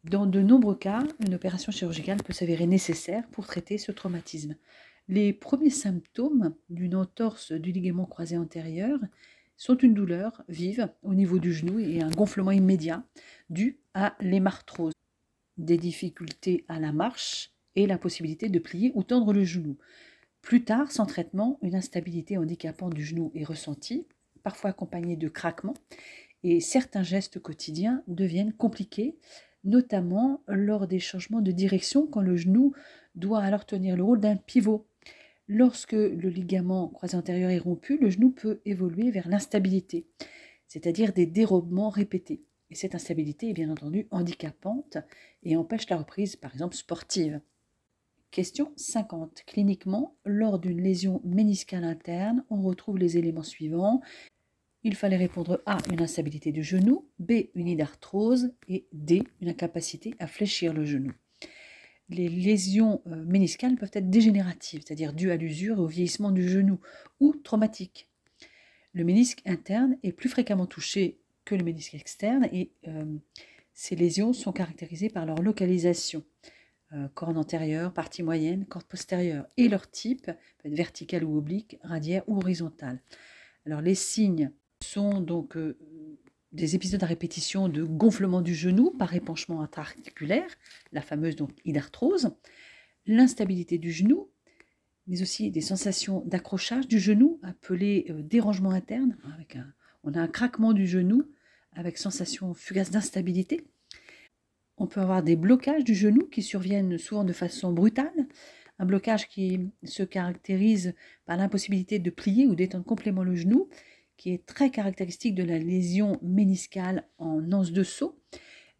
Dans de nombreux cas, une opération chirurgicale peut s'avérer nécessaire pour traiter ce traumatisme. Les premiers symptômes d'une entorse du ligament croisé antérieur sont une douleur vive au niveau du genou et un gonflement immédiat dû à l'hémarthrose, des difficultés à la marche et la possibilité de plier ou tendre le genou. Plus tard, sans traitement, une instabilité handicapante du genou est ressentie, parfois accompagnée de craquements, et certains gestes quotidiens deviennent compliqués, notamment lors des changements de direction quand le genou doit alors tenir le rôle d'un pivot Lorsque le ligament croisé antérieur est rompu, le genou peut évoluer vers l'instabilité, c'est-à-dire des dérobements répétés. Et cette instabilité est bien entendu handicapante et empêche la reprise, par exemple, sportive. Question 50. Cliniquement, lors d'une lésion méniscale interne, on retrouve les éléments suivants. Il fallait répondre A, une instabilité du genou, B, une hydarthrose et D, une incapacité à fléchir le genou les lésions euh, méniscales peuvent être dégénératives, c'est-à-dire dues à l'usure et au vieillissement du genou, ou traumatiques. Le ménisque interne est plus fréquemment touché que le ménisque externe et euh, ces lésions sont caractérisées par leur localisation, euh, corne antérieure, partie moyenne, corde postérieure, et leur type, verticale vertical ou oblique, radiaire ou horizontal. Alors les signes sont donc des épisodes à répétition de gonflement du genou par épanchement intraarticulaire, la fameuse donc hydarthrose, l'instabilité du genou, mais aussi des sensations d'accrochage du genou appelées euh, dérangement interne. Hein, avec on a un craquement du genou avec sensation fugace d'instabilité. On peut avoir des blocages du genou qui surviennent souvent de façon brutale, un blocage qui se caractérise par l'impossibilité de plier ou d'étendre complètement le genou qui est très caractéristique de la lésion méniscale en anse de saut.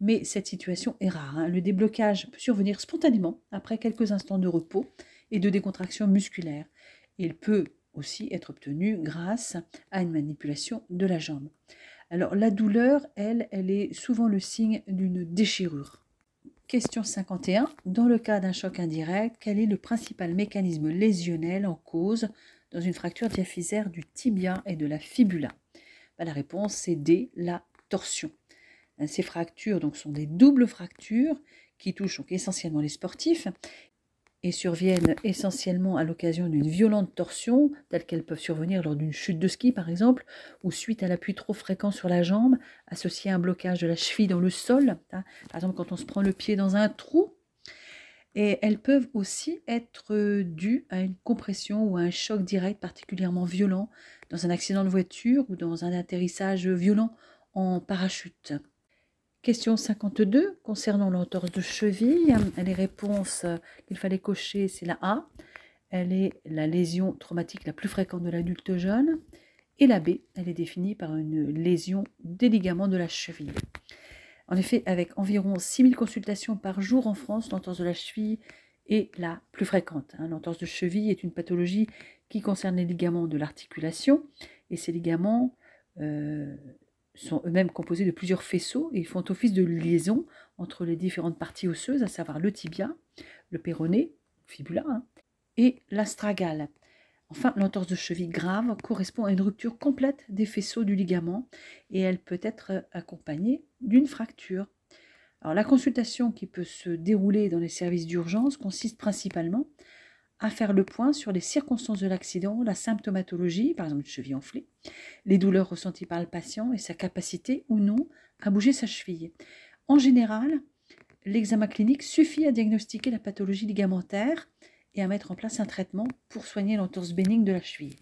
Mais cette situation est rare. Hein. Le déblocage peut survenir spontanément après quelques instants de repos et de décontraction musculaire. Il peut aussi être obtenu grâce à une manipulation de la jambe. Alors la douleur, elle, elle est souvent le signe d'une déchirure. Question 51. Dans le cas d'un choc indirect, quel est le principal mécanisme lésionnel en cause dans une fracture diaphysaire du tibia et de la fibula bah, La réponse, c'est D, la torsion. Hein, ces fractures donc, sont des doubles fractures qui touchent essentiellement les sportifs et surviennent essentiellement à l'occasion d'une violente torsion, telle qu'elles peuvent survenir lors d'une chute de ski par exemple, ou suite à l'appui trop fréquent sur la jambe, associé à un blocage de la cheville dans le sol. Hein, par exemple, quand on se prend le pied dans un trou, et elles peuvent aussi être euh, dues à une compression ou à un choc direct particulièrement violent dans un accident de voiture ou dans un atterrissage violent en parachute. Question 52 concernant l'entorse de cheville. Les réponses euh, qu'il fallait cocher, c'est la A. Elle est la lésion traumatique la plus fréquente de l'adulte jeune. Et la B, elle est définie par une lésion des ligaments de la cheville. En effet, avec environ 6000 consultations par jour en France, l'entorse de la cheville est la plus fréquente. Hein. L'entorse de cheville est une pathologie qui concerne les ligaments de l'articulation et ces ligaments euh, sont eux-mêmes composés de plusieurs faisceaux et font office de liaison entre les différentes parties osseuses, à savoir le tibia, le péroné, fibula, hein, et l'astragale. Enfin, l'entorse de cheville grave correspond à une rupture complète des faisceaux du ligament et elle peut être accompagnée d'une fracture. Alors, la consultation qui peut se dérouler dans les services d'urgence consiste principalement à faire le point sur les circonstances de l'accident, la symptomatologie, par exemple une cheville enflée, les douleurs ressenties par le patient et sa capacité ou non à bouger sa cheville. En général, l'examen clinique suffit à diagnostiquer la pathologie ligamentaire et à mettre en place un traitement pour soigner l'entorse bénigne de la cheville.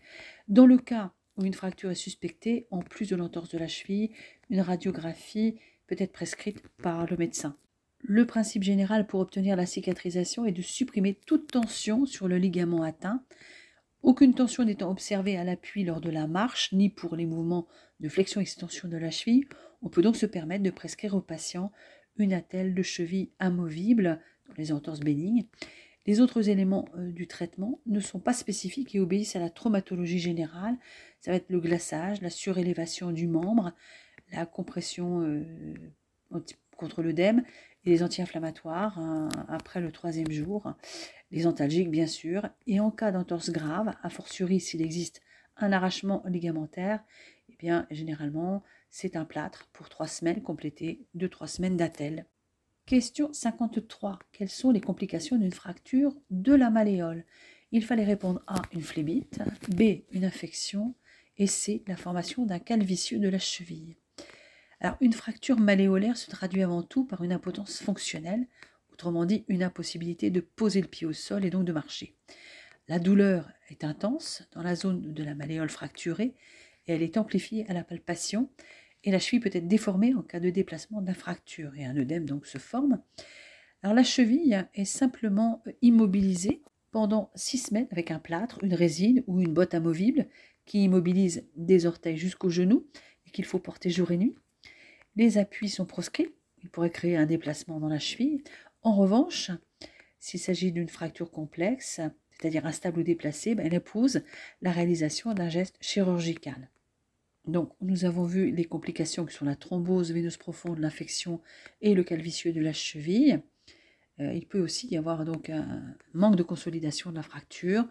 Dans le cas où une fracture est suspectée, en plus de l'entorse de la cheville, une radiographie peut être prescrite par le médecin. Le principe général pour obtenir la cicatrisation est de supprimer toute tension sur le ligament atteint, aucune tension n'étant observée à l'appui lors de la marche, ni pour les mouvements de flexion-extension et de la cheville. On peut donc se permettre de prescrire au patient une attelle de cheville amovible dans les entorses bénignes les autres éléments euh, du traitement ne sont pas spécifiques et obéissent à la traumatologie générale. Ça va être le glaçage, la surélévation du membre, la compression euh, contre l'œdème et les anti-inflammatoires hein, après le troisième jour, les antalgiques bien sûr, et en cas d'entorse grave, a fortiori s'il existe un arrachement ligamentaire, eh bien généralement c'est un plâtre pour trois semaines complété de trois semaines d'attel. Question 53. Quelles sont les complications d'une fracture de la malléole Il fallait répondre A. Une phlébite. B. Une infection. Et C. La formation d'un calvicieux de la cheville. Alors, une fracture malléolaire se traduit avant tout par une impotence fonctionnelle, autrement dit une impossibilité de poser le pied au sol et donc de marcher. La douleur est intense dans la zone de la malléole fracturée et elle est amplifiée à la palpation et la cheville peut être déformée en cas de déplacement d'un fracture et un œdème donc se forme. Alors la cheville est simplement euh, immobilisée pendant 6 semaines avec un plâtre, une résine ou une botte amovible qui immobilise des orteils jusqu'au genou et qu'il faut porter jour et nuit. Les appuis sont proscrits, il pourrait créer un déplacement dans la cheville. En revanche, s'il s'agit d'une fracture complexe, c'est-à-dire instable ou déplacée, ben, elle impose la réalisation d'un geste chirurgical. Donc, nous avons vu les complications qui sont la thrombose veineuse profonde, l'infection et le calvicieux de la cheville. Euh, il peut aussi y avoir donc un manque de consolidation de la fracture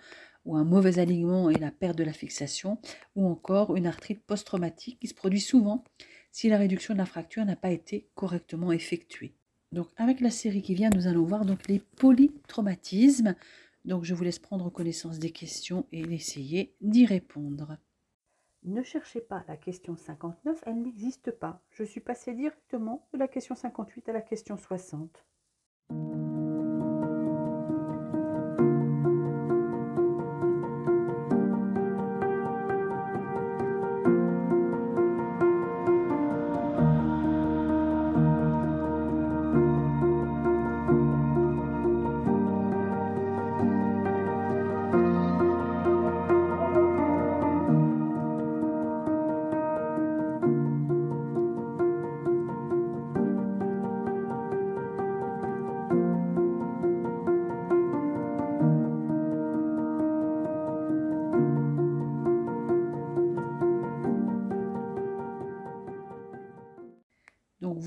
ou un mauvais alignement et la perte de la fixation ou encore une arthrite post-traumatique qui se produit souvent si la réduction de la fracture n'a pas été correctement effectuée. Donc avec la série qui vient, nous allons voir donc les polytraumatismes. Donc je vous laisse prendre connaissance des questions et essayer d'y répondre. Ne cherchez pas la question 59, elle n'existe pas. Je suis passé directement de la question 58 à la question 60.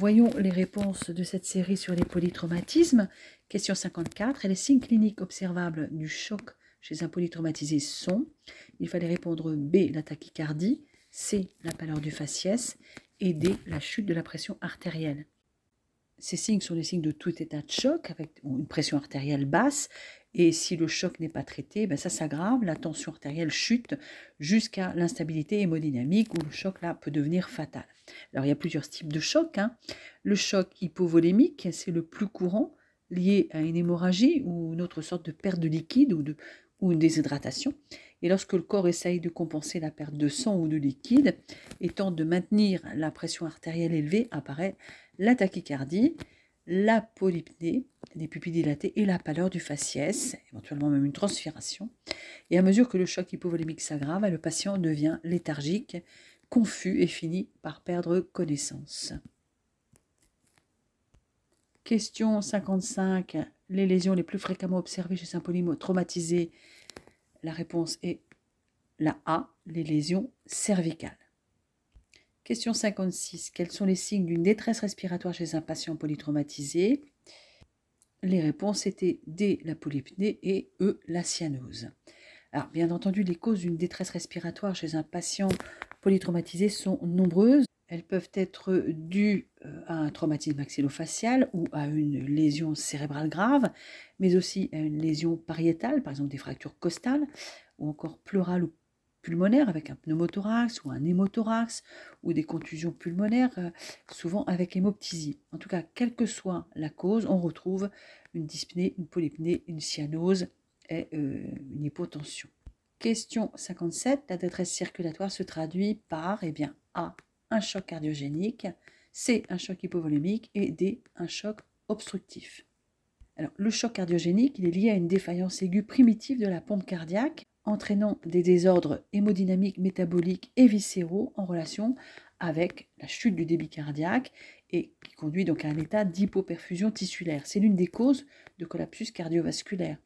voyons les réponses de cette série sur les polytraumatismes. Question 54. les signes cliniques observables du choc chez un polytraumatisé sont Il fallait répondre B, la tachycardie, C, la pâleur du faciès et D, la chute de la pression artérielle. Ces signes sont les signes de tout état de choc avec une pression artérielle basse. Et si le choc n'est pas traité, ben ça s'aggrave, la tension artérielle chute jusqu'à l'instabilité hémodynamique où le choc là peut devenir fatal. Alors il y a plusieurs types de chocs. Hein. Le choc hypovolémique, c'est le plus courant, lié à une hémorragie ou une autre sorte de perte de liquide ou, de, ou une déshydratation. Et lorsque le corps essaye de compenser la perte de sang ou de liquide et tente de maintenir la pression artérielle élevée, apparaît la tachycardie, la polypnée, des pupilles dilatées et la pâleur du faciès, éventuellement même une transpiration. Et à mesure que le choc hypovolémique s'aggrave, le patient devient léthargique, confus et finit par perdre connaissance. Question 55. Les lésions les plus fréquemment observées chez un polymo traumatisé La réponse est la A, les lésions cervicales. Question 56. Quels sont les signes d'une détresse respiratoire chez un patient polytraumatisé Les réponses étaient D, la polypnée et E, la cyanose. Alors, bien entendu, les causes d'une détresse respiratoire chez un patient polytraumatisé sont nombreuses. Elles peuvent être dues euh, à un traumatisme maxillo-facial ou à une lésion cérébrale grave, mais aussi à une lésion pariétale, par exemple des fractures costales, ou encore pleurales ou avec un pneumothorax ou un hémothorax ou des contusions pulmonaires, euh, souvent avec hémoptysie. En tout cas, quelle que soit la cause, on retrouve une dyspnée, une polypnée, une cyanose et euh, une hypotension. Question 57. La détresse circulatoire se traduit par eh bien, A. Un choc cardiogénique, C. Un choc hypovolémique et D. Un choc obstructif. Alors, le choc cardiogénique, il est lié à une défaillance aiguë primitive de la pompe cardiaque entraînant des désordres hémodynamiques, métaboliques et viscéraux en relation avec la chute du débit cardiaque et qui conduit donc à un état d'hypoperfusion tissulaire. C'est l'une des causes de collapsus cardiovasculaire.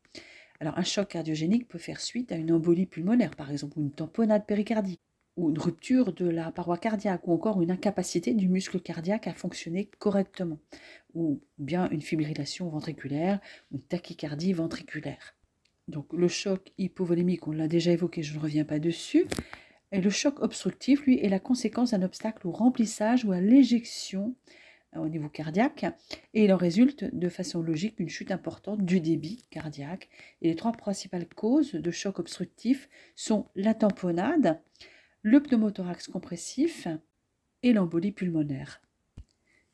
Alors un choc cardiogénique peut faire suite à une embolie pulmonaire par exemple ou une tamponade péricardique ou une rupture de la paroi cardiaque, ou encore une incapacité du muscle cardiaque à fonctionner correctement, ou bien une fibrillation ventriculaire, une tachycardie ventriculaire. Donc le choc hypovolémique, on l'a déjà évoqué, je ne reviens pas dessus. Et le choc obstructif, lui, est la conséquence d'un obstacle au remplissage ou à l'éjection euh, au niveau cardiaque. Et il en résulte de façon logique une chute importante du débit cardiaque. Et les trois principales causes de choc obstructif sont la tamponade, le pneumothorax compressif et l'embolie pulmonaire.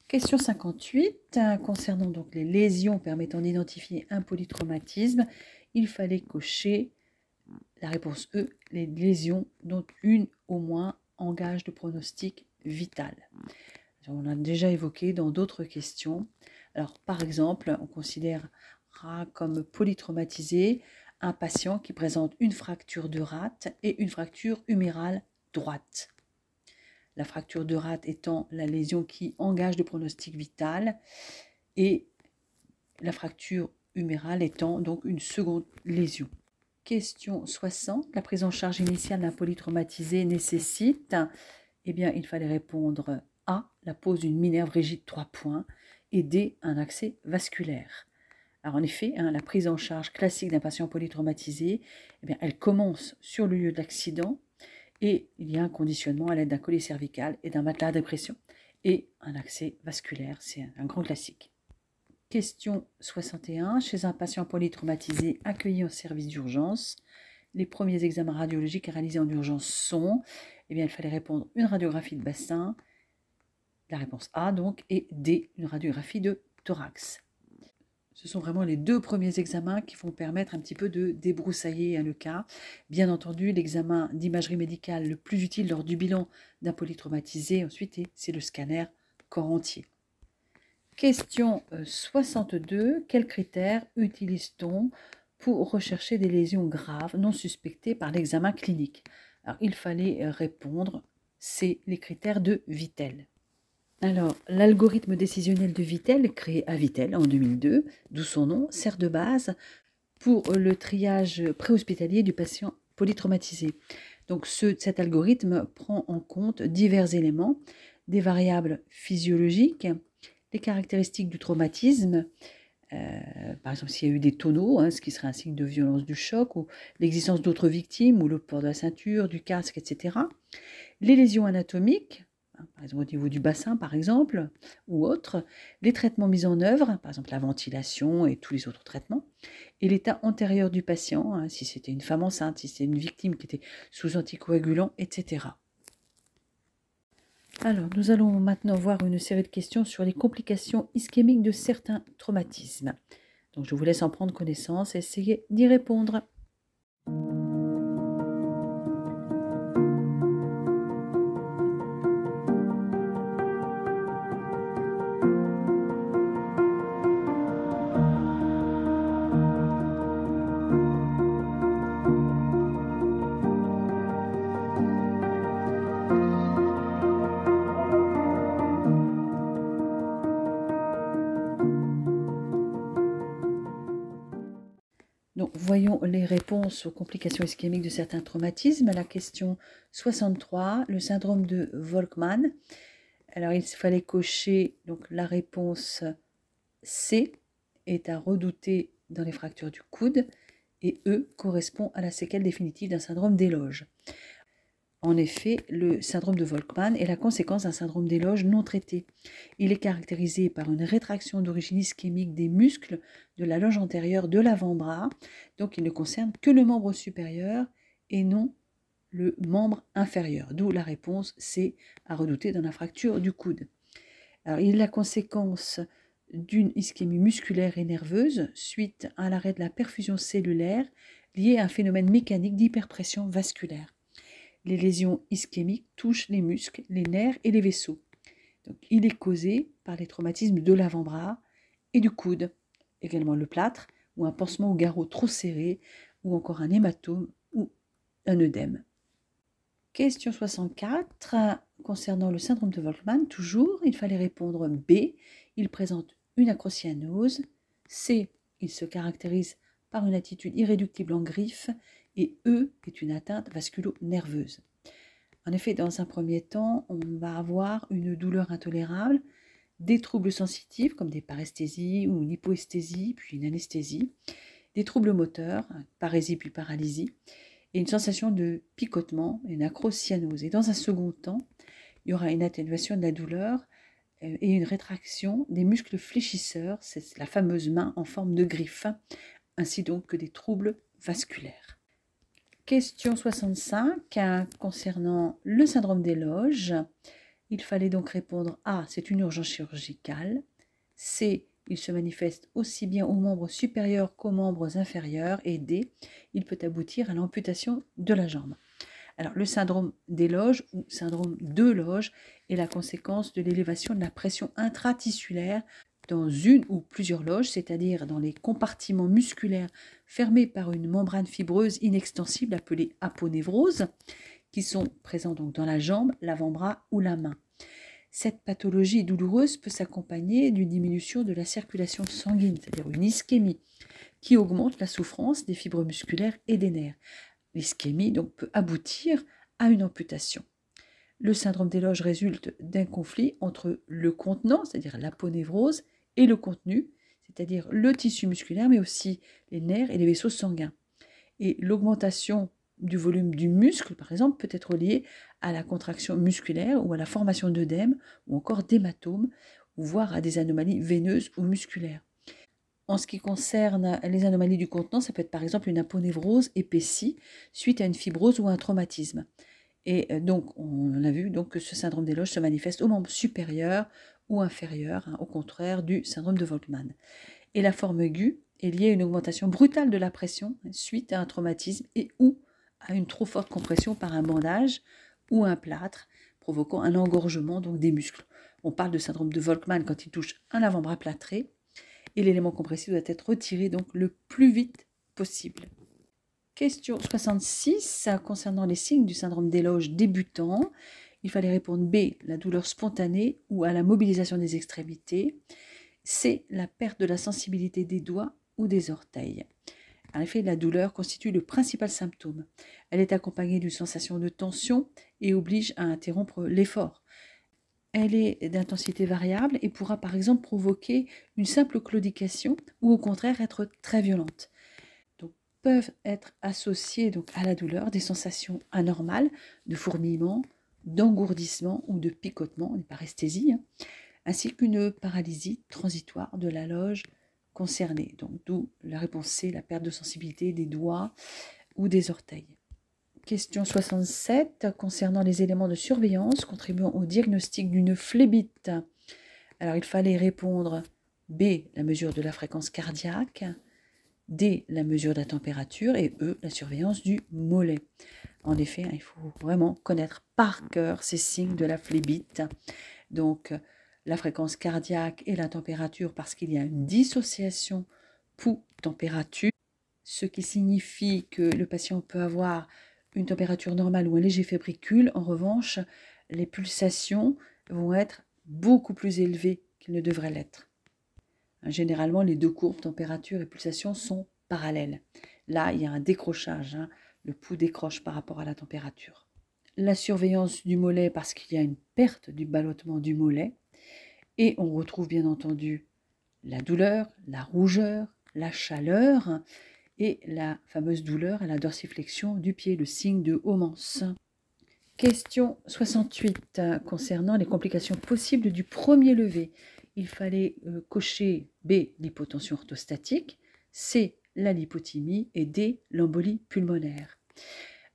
Question 58 euh, concernant donc les lésions permettant d'identifier un polytraumatisme il fallait cocher la réponse E, les lésions dont une au moins engage le pronostic vital. On a déjà évoqué dans d'autres questions. Alors par exemple, on considère comme polytraumatisé un patient qui présente une fracture de rate et une fracture humérale droite. La fracture de rate étant la lésion qui engage le pronostic vital et la fracture humérale étant donc une seconde lésion. Question 60. La prise en charge initiale d'un polytraumatisé nécessite Eh bien, il fallait répondre A, la pose d'une minerve rigide 3 points, et D, un accès vasculaire. Alors en effet, hein, la prise en charge classique d'un patient polytraumatisé, eh bien, elle commence sur le lieu de l'accident et il y a un conditionnement à l'aide d'un collier cervical et d'un matelas à dépression et un accès vasculaire. C'est un grand classique. Question 61. Chez un patient polytraumatisé accueilli en service d'urgence, les premiers examens radiologiques à réalisés en urgence sont Eh bien, il fallait répondre une radiographie de bassin, la réponse A donc, et D, une radiographie de thorax. Ce sont vraiment les deux premiers examens qui vont permettre un petit peu de débroussailler le cas. Bien entendu, l'examen d'imagerie médicale le plus utile lors du bilan d'un polytraumatisé, ensuite, c'est le scanner corps entier. Question 62. Euh, Quels critères utilise-t-on pour rechercher des lésions graves non suspectées par l'examen clinique Alors, il fallait euh, répondre, c'est les critères de Vittel. Alors, l'algorithme décisionnel de Vittel, créé à Vittel en 2002, d'où son nom, sert de base pour euh, le triage préhospitalier du patient polytraumatisé. Donc, ce, cet algorithme prend en compte divers éléments, des variables physiologiques, les caractéristiques du traumatisme, euh, par exemple s'il y a eu des tonneaux, hein, ce qui serait un signe de violence du choc, ou l'existence d'autres victimes, ou le port de la ceinture, du casque, etc. Les lésions anatomiques, hein, par exemple au niveau du bassin, par exemple, ou autres, les traitements mis en œuvre, par exemple la ventilation et tous les autres traitements, et l'état antérieur du patient, hein, si c'était une femme enceinte, si c'était une victime qui était sous anticoagulant, etc. Alors, nous allons maintenant voir une série de questions sur les complications ischémiques de certains traumatismes. Donc, je vous laisse en prendre connaissance et essayer d'y répondre. voyons les réponses aux complications ischémiques de certains traumatismes. À la question 63, le syndrome de Volkmann. Alors, il fallait cocher donc, la réponse C est à redouter dans les fractures du coude et E correspond à la séquelle définitive d'un syndrome d'éloge. En effet, le syndrome de Volkmann est la conséquence d'un syndrome des non traité. Il est caractérisé par une rétraction d'origine ischémique des muscles de la loge antérieure de l'avant-bras, donc il ne concerne que le membre supérieur et non le membre inférieur. D'où la réponse c'est à redouter dans la fracture du coude. il est la conséquence d'une ischémie musculaire et nerveuse suite à l'arrêt de la perfusion cellulaire liée à un phénomène mécanique d'hyperpression vasculaire. Les lésions ischémiques touchent les muscles, les nerfs et les vaisseaux. il est causé par les traumatismes de l'avant-bras et du coude, également le plâtre ou un pansement au garrot trop serré ou encore un hématome ou un œdème. Question 64 concernant le syndrome de Volkmann, toujours, il fallait répondre B, il présente une acrocyanose, C, il se caractérise par une attitude irréductible en griffe et E est une atteinte vasculo-nerveuse. En effet, dans un premier temps, on va avoir une douleur intolérable, des troubles sensitifs comme des paresthésies ou une hypoesthésie, puis une anesthésie, des troubles moteurs, parésie puis paralysie, et une sensation de picotement, une acrocyanose. Et dans un second temps, il y aura une atténuation de la douleur euh, et une rétraction des muscles fléchisseurs, c'est la fameuse main en forme de griffe, ainsi donc que des troubles vasculaires. Question 65 hein, concernant le syndrome des loges. Il fallait donc répondre A, ah, c'est une urgence chirurgicale. C, il se manifeste aussi bien aux membres supérieurs qu'aux membres inférieurs. Et D, il peut aboutir à l'amputation de la jambe. Alors le syndrome des loges ou syndrome de loge est la conséquence de l'élévation de la pression intratissulaire dans une ou plusieurs loges, c'est-à-dire dans les compartiments musculaires fermés par une membrane fibreuse inextensible appelée aponévrose, qui sont présents donc dans la jambe, l'avant-bras ou la main. Cette pathologie douloureuse peut s'accompagner d'une diminution de la circulation sanguine, c'est-à-dire une ischémie, qui augmente la souffrance des fibres musculaires et des nerfs. L'ischémie donc peut aboutir à une amputation. Le syndrome des loges résulte d'un conflit entre le contenant, c'est-à-dire l'aponévrose, et le contenu, c'est-à-dire le tissu musculaire, mais aussi les nerfs et les vaisseaux sanguins. Et l'augmentation du volume du muscle, par exemple, peut être liée à la contraction musculaire ou à la formation d'œdèmes ou encore d'hématomes, voire à des anomalies veineuses ou musculaires. En ce qui concerne les anomalies du contenant, ça peut être par exemple une aponévrose épaissie suite à une fibrose ou un traumatisme. Et euh, donc, on a vu donc, que ce syndrome des se manifeste aux membres supérieurs, ou inférieure, hein, au contraire du syndrome de Volkmann. Et la forme aiguë est liée à une augmentation brutale de la pression hein, suite à un traumatisme et ou à une trop forte compression par un bandage ou un plâtre, provoquant un engorgement donc des muscles. On parle de syndrome de Volkmann quand il touche un avant-bras plâtré et l'élément compressif doit être retiré donc le plus vite possible. Question 66 concernant les signes du syndrome d'éloge débutant. Il fallait répondre B, la douleur spontanée ou à la mobilisation des extrémités. C, la perte de la sensibilité des doigts ou des orteils. En effet, la douleur constitue le principal symptôme. Elle est accompagnée d'une sensation de tension et oblige à interrompre l'effort. Elle est d'intensité variable et pourra par exemple provoquer une simple claudication ou au contraire être très violente. Donc, peuvent être associées donc, à la douleur des sensations anormales de fourmillement, d'engourdissement ou de picotement, une paresthésie, hein, ainsi qu'une paralysie transitoire de la loge concernée. Donc d'où la réponse C, la perte de sensibilité des doigts ou des orteils. Question 67 concernant les éléments de surveillance contribuant au diagnostic d'une phlébite. Alors il fallait répondre B, la mesure de la fréquence cardiaque, D, la mesure de la température et E, la surveillance du mollet. En effet, hein, il faut vraiment connaître par cœur ces signes de la phlébite. Donc, la fréquence cardiaque et la température parce qu'il y a une dissociation pou- température ce qui signifie que le patient peut avoir une température normale ou un léger fébricule. En revanche, les pulsations vont être beaucoup plus élevées qu'elles ne devraient l'être. Généralement, les deux courbes, température et pulsation, sont parallèles. Là, il y a un décrochage. Hein, le pouls décroche par rapport à la température. La surveillance du mollet parce qu'il y a une perte du ballottement du mollet. Et on retrouve bien entendu la douleur, la rougeur, la chaleur et la fameuse douleur à la dorsiflexion du pied, le signe de Homance. Question 68 concernant les complications possibles du premier lever. Il fallait euh, cocher B, l'hypotension orthostatique, C, la lipotymie et D, l'embolie pulmonaire.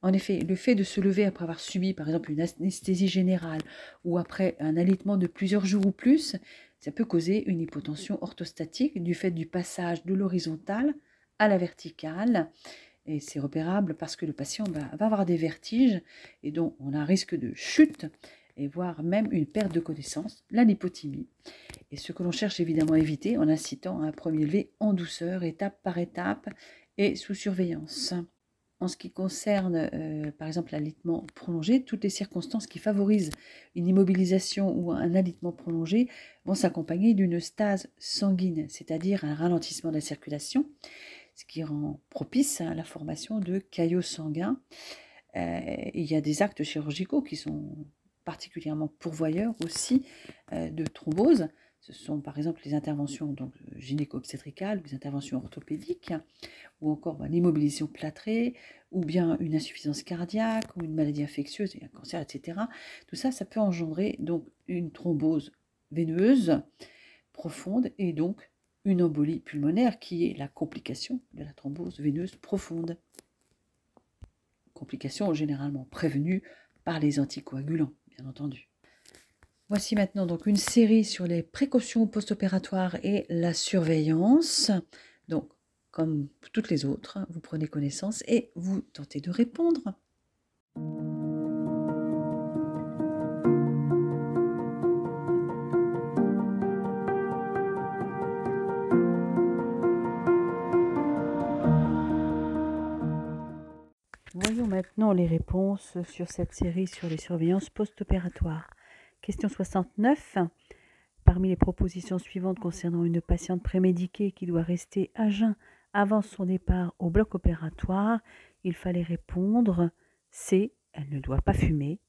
En effet, le fait de se lever après avoir subi par exemple une anesthésie générale ou après un allaitement de plusieurs jours ou plus, ça peut causer une hypotension orthostatique du fait du passage de l'horizontale à la verticale. Et c'est repérable parce que le patient va, avoir des vertiges et donc on a un risque de chute et voire même une perte de connaissance, la lipotymie. Et ce que l'on cherche évidemment à éviter en incitant à un premier lever en douceur, étape par étape et sous surveillance en ce qui concerne, euh, par exemple, l'alitement prolongé, toutes les circonstances qui favorisent une immobilisation ou un alitement prolongé vont s'accompagner d'une stase sanguine, c'est-à-dire un ralentissement de la circulation, ce qui rend propice à la formation de caillots sanguins. Euh, il y a des actes chirurgicaux qui sont particulièrement pourvoyeurs aussi euh, de thromboses ce sont par exemple les interventions donc, euh, gynéco-obstétricales, les interventions orthopédiques, ou encore ben, l'immobilisation plâtrée, ou bien une insuffisance cardiaque, ou une maladie infectieuse, un cancer, etc. Tout ça, ça peut engendrer donc une thrombose veineuse profonde et donc une embolie pulmonaire qui est la complication de la thrombose veineuse profonde. Complication généralement prévenue par les anticoagulants, bien entendu. Voici maintenant donc une série sur les précautions post-opératoires et la surveillance. Donc, comme toutes les autres, hein, vous prenez connaissance et vous tentez de répondre. Voyons maintenant les réponses sur cette série sur les surveillances post-opératoires. Question 69. Parmi les propositions suivantes concernant une patiente prémédiquée qui doit rester à jeun avant son départ au bloc opératoire, il fallait répondre C. Elle ne doit pas fumer.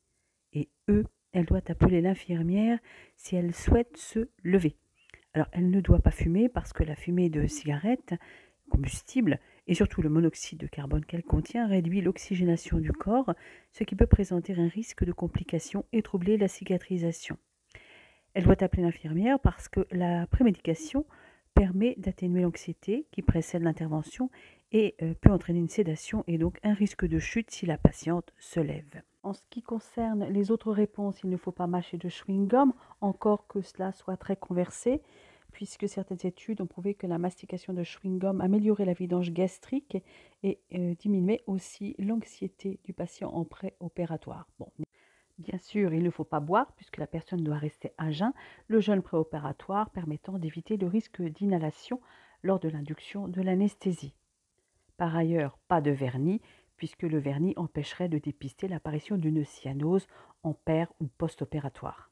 Et E. Elle doit appeler l'infirmière si elle souhaite se lever. Alors, elle ne doit pas fumer parce que la fumée de cigarette combustible et surtout le monoxyde de carbone qu'elle contient réduit l'oxygénation du corps, ce qui peut présenter un risque de complications et troubler la cicatrisation. Elle doit appeler l'infirmière parce que la prémédication permet d'atténuer l'anxiété qui précède l'intervention et euh, peut entraîner une sédation et donc un risque de chute si la patiente se lève. En ce qui concerne les autres réponses, il ne faut pas mâcher de chewing-gum, encore que cela soit très conversé puisque certaines études ont prouvé que la mastication de chewing-gum améliorait la vidange gastrique et euh, diminuait aussi l'anxiété du patient en préopératoire. Bon. Bien sûr, il ne faut pas boire puisque la personne doit rester à jeun, le jeûne préopératoire permettant d'éviter le risque d'inhalation lors de l'induction de l'anesthésie. Par ailleurs, pas de vernis puisque le vernis empêcherait de dépister l'apparition d'une cyanose en père ou post-opératoire.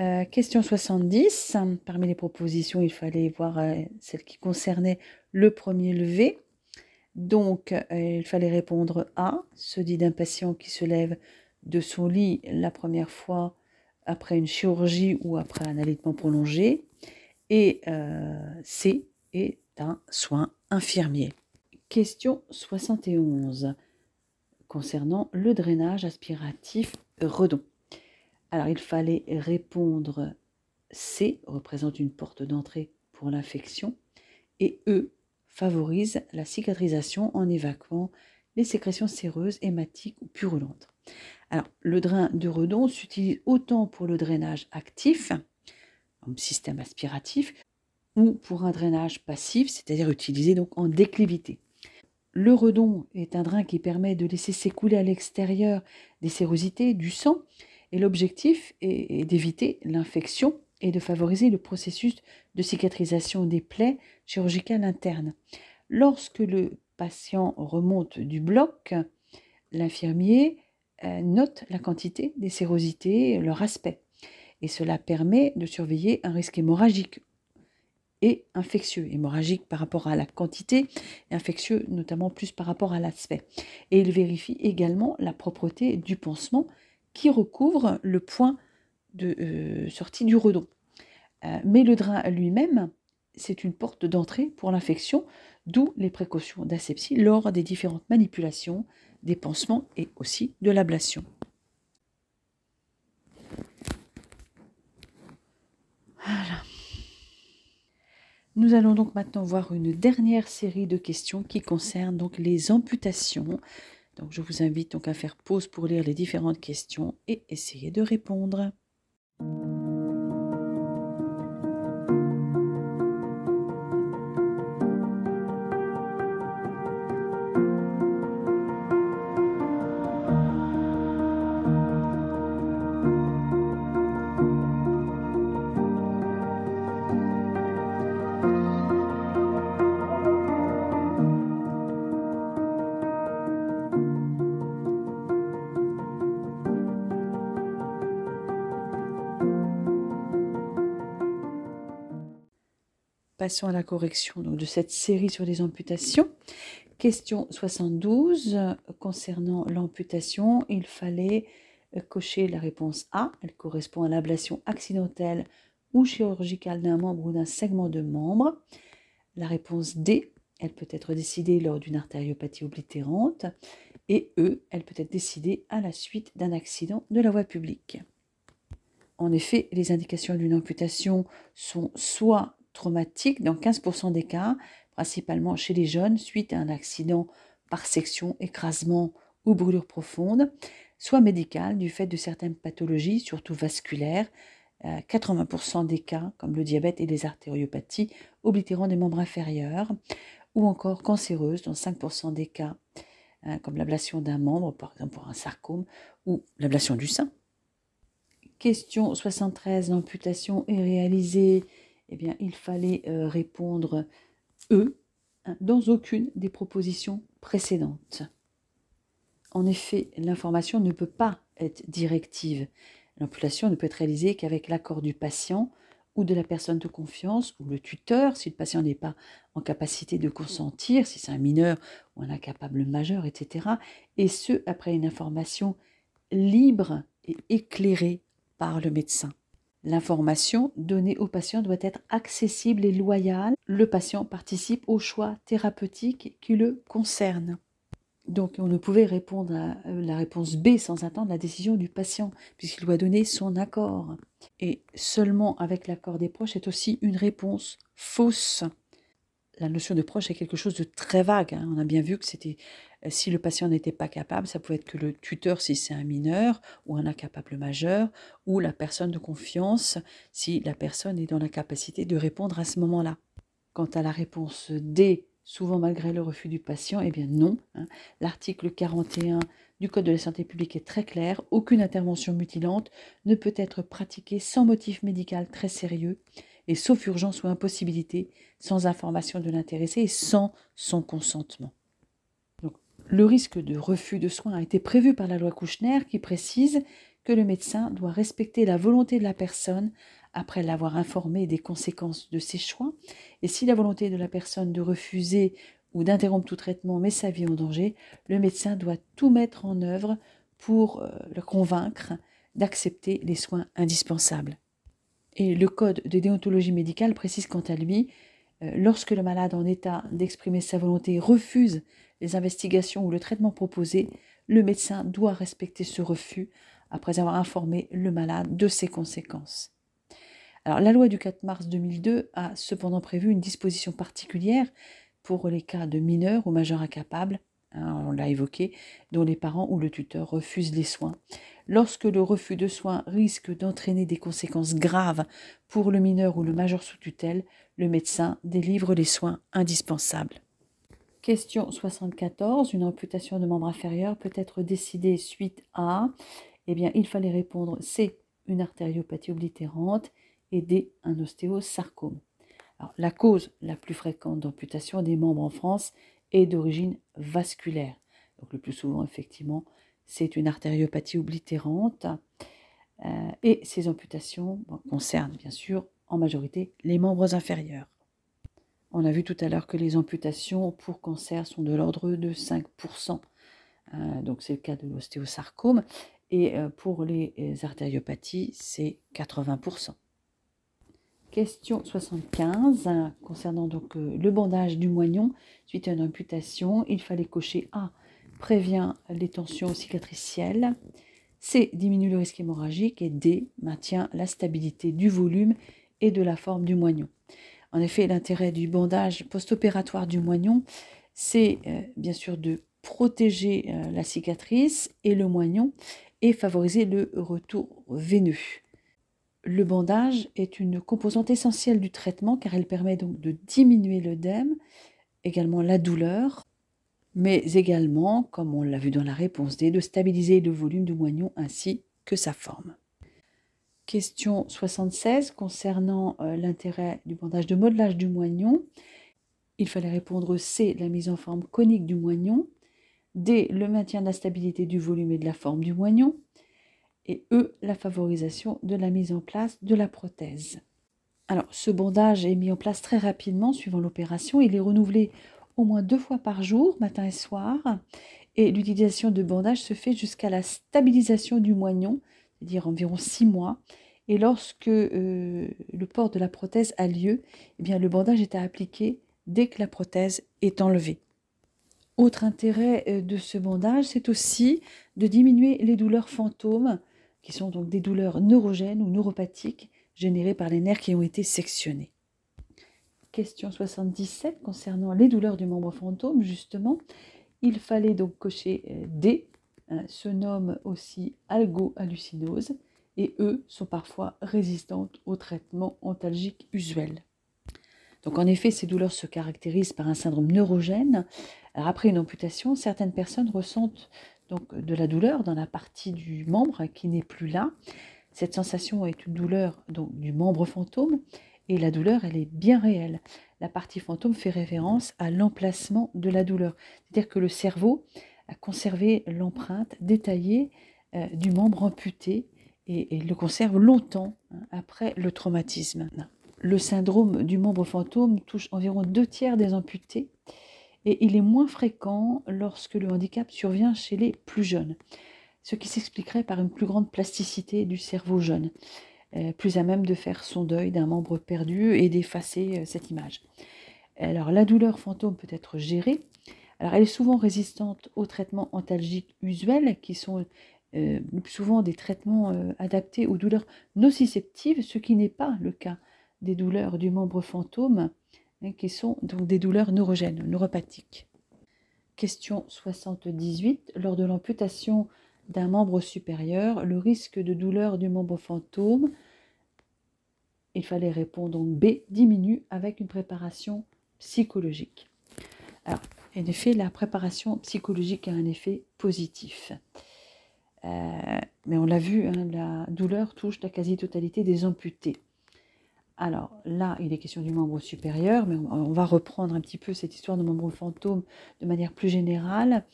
Euh, question 70. Parmi les propositions, il fallait voir euh, celle qui concernait le premier lever. Donc, euh, il fallait répondre A, se dit d'un patient qui se lève de son lit la première fois après une chirurgie ou après un allaitement prolongé. Et C est un soin infirmier. Question 71 concernant le drainage aspiratif redon. Alors il fallait répondre C représente une porte d'entrée pour l'infection et E favorise la cicatrisation en évacuant les sécrétions séreuses, hématiques ou purulentes. Alors le drain de redon s'utilise autant pour le drainage actif, comme système aspiratif, ou pour un drainage passif, c'est-à-dire utilisé donc en déclivité. Le redon est un drain qui permet de laisser s'écouler à l'extérieur des sérosités, du sang, et l'objectif est, d'éviter l'infection et de favoriser le processus de cicatrisation des plaies chirurgicales internes. Lorsque le patient remonte du bloc, l'infirmier euh, note la quantité des sérosités, leur aspect. Et cela permet de surveiller un risque hémorragique et infectieux, hémorragique par rapport à la quantité, infectieux notamment plus par rapport à l'aspect. Et il vérifie également la propreté du pansement qui recouvre le point de euh, sortie du redon. Euh, mais le drain lui-même, c'est une porte d'entrée pour l'infection, d'où les précautions d'asepsie lors des différentes manipulations, des pansements et aussi de l'ablation. Nous allons donc maintenant voir une dernière série de questions qui concernent donc les amputations je vous invite donc à faire pause pour lire les différentes questions et essayer de répondre. Passons à la correction de cette série sur les amputations. Question 72 euh, concernant l'amputation, il fallait euh, cocher la réponse A. Elle correspond à l'ablation accidentelle ou chirurgicale d'un membre ou d'un segment de membre. La réponse D, elle peut être décidée lors d'une artériopathie oblitérante. Et E, elle peut être décidée à la suite d'un accident de la voie publique. En effet, les indications d'une amputation sont soit traumatique dans 15% des cas, principalement chez les jeunes, suite à un accident par section, écrasement ou brûlure profonde, soit médicale du fait de certaines pathologies, surtout vasculaires, 80% euh, des cas, comme le diabète et les artériopathies, oblitérant des membres inférieurs, ou encore cancéreuses dans 5% des cas, hein, comme l'ablation d'un membre, par exemple pour un sarcome, ou l'ablation du sein. Question 73, l'amputation est réalisée eh bien, il fallait euh, répondre eux hein, » dans aucune des propositions précédentes. En effet, l'information ne peut pas être directive. L'ampulation ne peut être réalisée qu'avec l'accord du patient ou de la personne de confiance ou le tuteur si le patient n'est pas en capacité de consentir, si c'est un mineur ou un incapable majeur, etc. Et ce, après une information libre et éclairée par le médecin. L'information donnée au patient doit être accessible et loyale. Le patient participe au choix thérapeutique qui le concerne. Donc on ne pouvait répondre à euh, la réponse B sans attendre la décision du patient, puisqu'il doit donner son accord. Et seulement avec l'accord des proches est aussi une réponse fausse la notion de proche est quelque chose de très vague. Hein. On a bien vu que c'était euh, si le patient n'était pas capable, ça pouvait être que le tuteur si c'est un mineur ou un incapable majeur, ou la personne de confiance si la personne est dans la capacité de répondre à ce moment-là. Quant à la réponse D, souvent malgré le refus du patient, eh bien non. Hein. L'article 41 du Code de la santé publique est très clair. Aucune intervention mutilante ne peut être pratiquée sans motif médical très sérieux et sauf urgence ou impossibilité, sans information de l'intéressé et sans son consentement. le risque de refus de soins a été prévu par la loi Kouchner qui précise que le médecin doit respecter la volonté de la personne après l'avoir informé des conséquences de ses choix, et si la volonté de la personne de refuser ou d'interrompre tout traitement met sa vie en danger, le médecin doit tout mettre en œuvre pour euh, le convaincre d'accepter les soins indispensables. Et le code de déontologie médicale précise quant à lui, euh, lorsque le malade en état d'exprimer sa volonté refuse les investigations ou le traitement proposé, le médecin doit respecter ce refus après avoir informé le malade de ses conséquences. Alors, la loi du 4 mars 2002 a cependant prévu une disposition particulière pour les cas de mineurs ou majeurs incapables Hein, on l'a évoqué, dont les parents ou le tuteur refusent les soins. Lorsque le refus de soins risque d'entraîner des conséquences graves pour le mineur ou le majeur sous tutelle, le médecin délivre les soins indispensables. Question 74. Une amputation de membre inférieur peut être décidée suite à Eh bien, il fallait répondre C, une artériopathie oblitérante et D, un ostéosarcome. la cause la plus fréquente d'amputation des membres en France d'origine vasculaire. Donc le plus souvent, effectivement, c'est une artériopathie oblitérante. Euh, et ces amputations concernent bien sûr en majorité les membres inférieurs. On a vu tout à l'heure que les amputations pour cancer sont de l'ordre de 5%. Euh, donc c'est le cas de l'ostéosarcome. Et euh, pour les artériopathies, c'est 80%. Question 75, hein, concernant donc euh, le bandage du moignon suite à une amputation. Il fallait cocher A, prévient les tensions cicatricielles, C, diminue le risque hémorragique et D, maintient la stabilité du volume et de la forme du moignon. En effet, l'intérêt du bandage post-opératoire du moignon, c'est euh, bien sûr de protéger euh, la cicatrice et le moignon et favoriser le retour veineux. Le bandage est une composante essentielle du traitement car elle permet donc de diminuer l'œdème, également la douleur, mais également, comme on l'a vu dans la réponse D, de stabiliser le volume du moignon ainsi que sa forme. Question 76 concernant euh, l'intérêt du bandage de modelage du moignon. Il fallait répondre C, la mise en forme conique du moignon, D, le maintien de la stabilité du volume et de la forme du moignon, et E, la favorisation de la mise en place de la prothèse. Alors, ce bandage est mis en place très rapidement suivant l'opération. Il est renouvelé au moins deux fois par jour, matin et soir. Et l'utilisation de bandage se fait jusqu'à la stabilisation du moignon, c'est-à-dire environ six mois. Et lorsque euh, le port de la prothèse a lieu, eh bien, le bandage est à appliquer dès que la prothèse est enlevée. Autre intérêt euh, de ce bandage, c'est aussi de diminuer les douleurs fantômes qui sont donc des douleurs neurogènes ou neuropathiques générées par les nerfs qui ont été sectionnés. Question 77 concernant les douleurs du membre fantôme, justement. Il fallait donc cocher euh, D, hein, se nomme aussi algo-hallucinose, et E sont parfois résistantes au traitement antalgique usuel. Donc en effet, ces douleurs se caractérisent par un syndrome neurogène. après une amputation, certaines personnes ressentent donc de la douleur dans la partie du membre qui n'est plus là. Cette sensation est une douleur du membre fantôme et la douleur, elle est bien réelle. La partie fantôme fait référence à l'emplacement de la douleur. C'est-à-dire que le cerveau a conservé l'empreinte détaillée euh, du membre amputé et, le conserve longtemps hein, après le traumatisme. Le syndrome du membre fantôme touche environ deux tiers des amputés et il est moins fréquent lorsque le handicap survient chez les plus jeunes, ce qui s'expliquerait par une plus grande plasticité du cerveau jeune, euh, plus à même de faire son deuil d'un membre perdu et d'effacer euh, cette image. Alors la douleur fantôme peut être gérée. Alors elle est souvent résistante aux traitements antalgiques usuels qui sont euh, souvent des traitements adaptés aux douleurs nociceptives, ce qui n'est pas le cas des douleurs du membre fantôme Hein, qui sont donc des douleurs neurogènes, neuropathiques. Question 78. Lors de l'amputation d'un membre supérieur, le risque de douleur du membre fantôme, il fallait répondre donc B, diminue avec une préparation psychologique. Alors, en effet, la préparation psychologique a un effet positif. Euh, mais on l'a vu, hein, la douleur touche la quasi-totalité des amputés. Alors là, il est question du membre supérieur, mais on, va reprendre un petit peu cette histoire de membre fantôme de manière plus générale.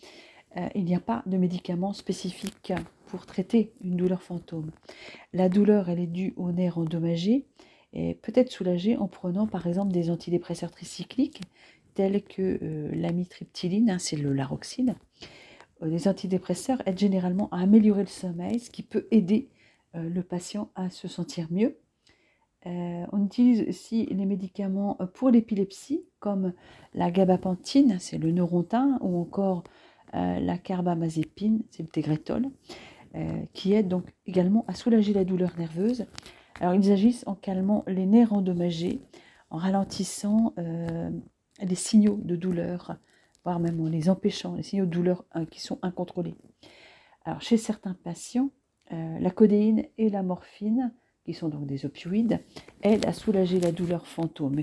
Euh, il n'y a pas de médicament spécifique pour traiter une douleur fantôme. La douleur, elle est due au nerfs endommagé et peut-être soulagée en prenant par exemple des antidépresseurs tricycliques tels que euh, l'amitriptyline, hein, c'est le Laroxyde. Euh, les antidépresseurs aident généralement à améliorer le sommeil, ce qui peut aider le patient à se sentir mieux. Euh, on utilise aussi les médicaments euh, pour l'épilepsie, comme la gabapentine, c'est le neurontin, ou encore euh, la carbamazépine, c'est le tégretol, qui aide donc également à soulager la douleur nerveuse. Alors ils agissent en calmant les nerfs endommagés, en ralentissant les signaux de douleur, voire même en les empêchant, les signaux de douleur hein, qui sont incontrôlés. Alors chez certains patients, la codéine et la morphine qui sont donc des opioïdes, aident à soulager la douleur fantôme.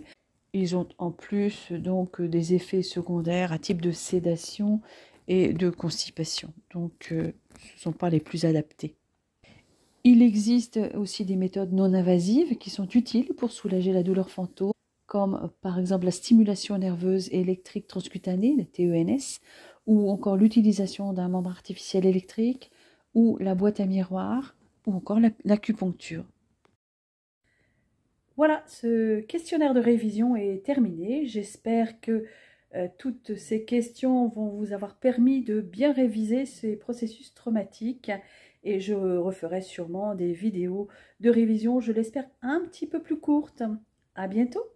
Ils ont en plus donc des effets secondaires à type de sédation et de constipation. Donc euh, ce ne sont pas les plus adaptés. Il existe aussi des méthodes non invasives qui sont utiles pour soulager la douleur fantôme, comme par exemple la stimulation nerveuse électrique transcutanée, la TENS, ou encore l'utilisation d'un membre artificiel électrique, ou la boîte à miroir, ou encore l'acupuncture. Voilà, ce questionnaire de révision est terminé. J'espère que euh, toutes ces questions vont vous avoir permis de bien réviser ces processus traumatiques et je referai sûrement des vidéos de révision, je l'espère, un petit peu plus courtes. À bientôt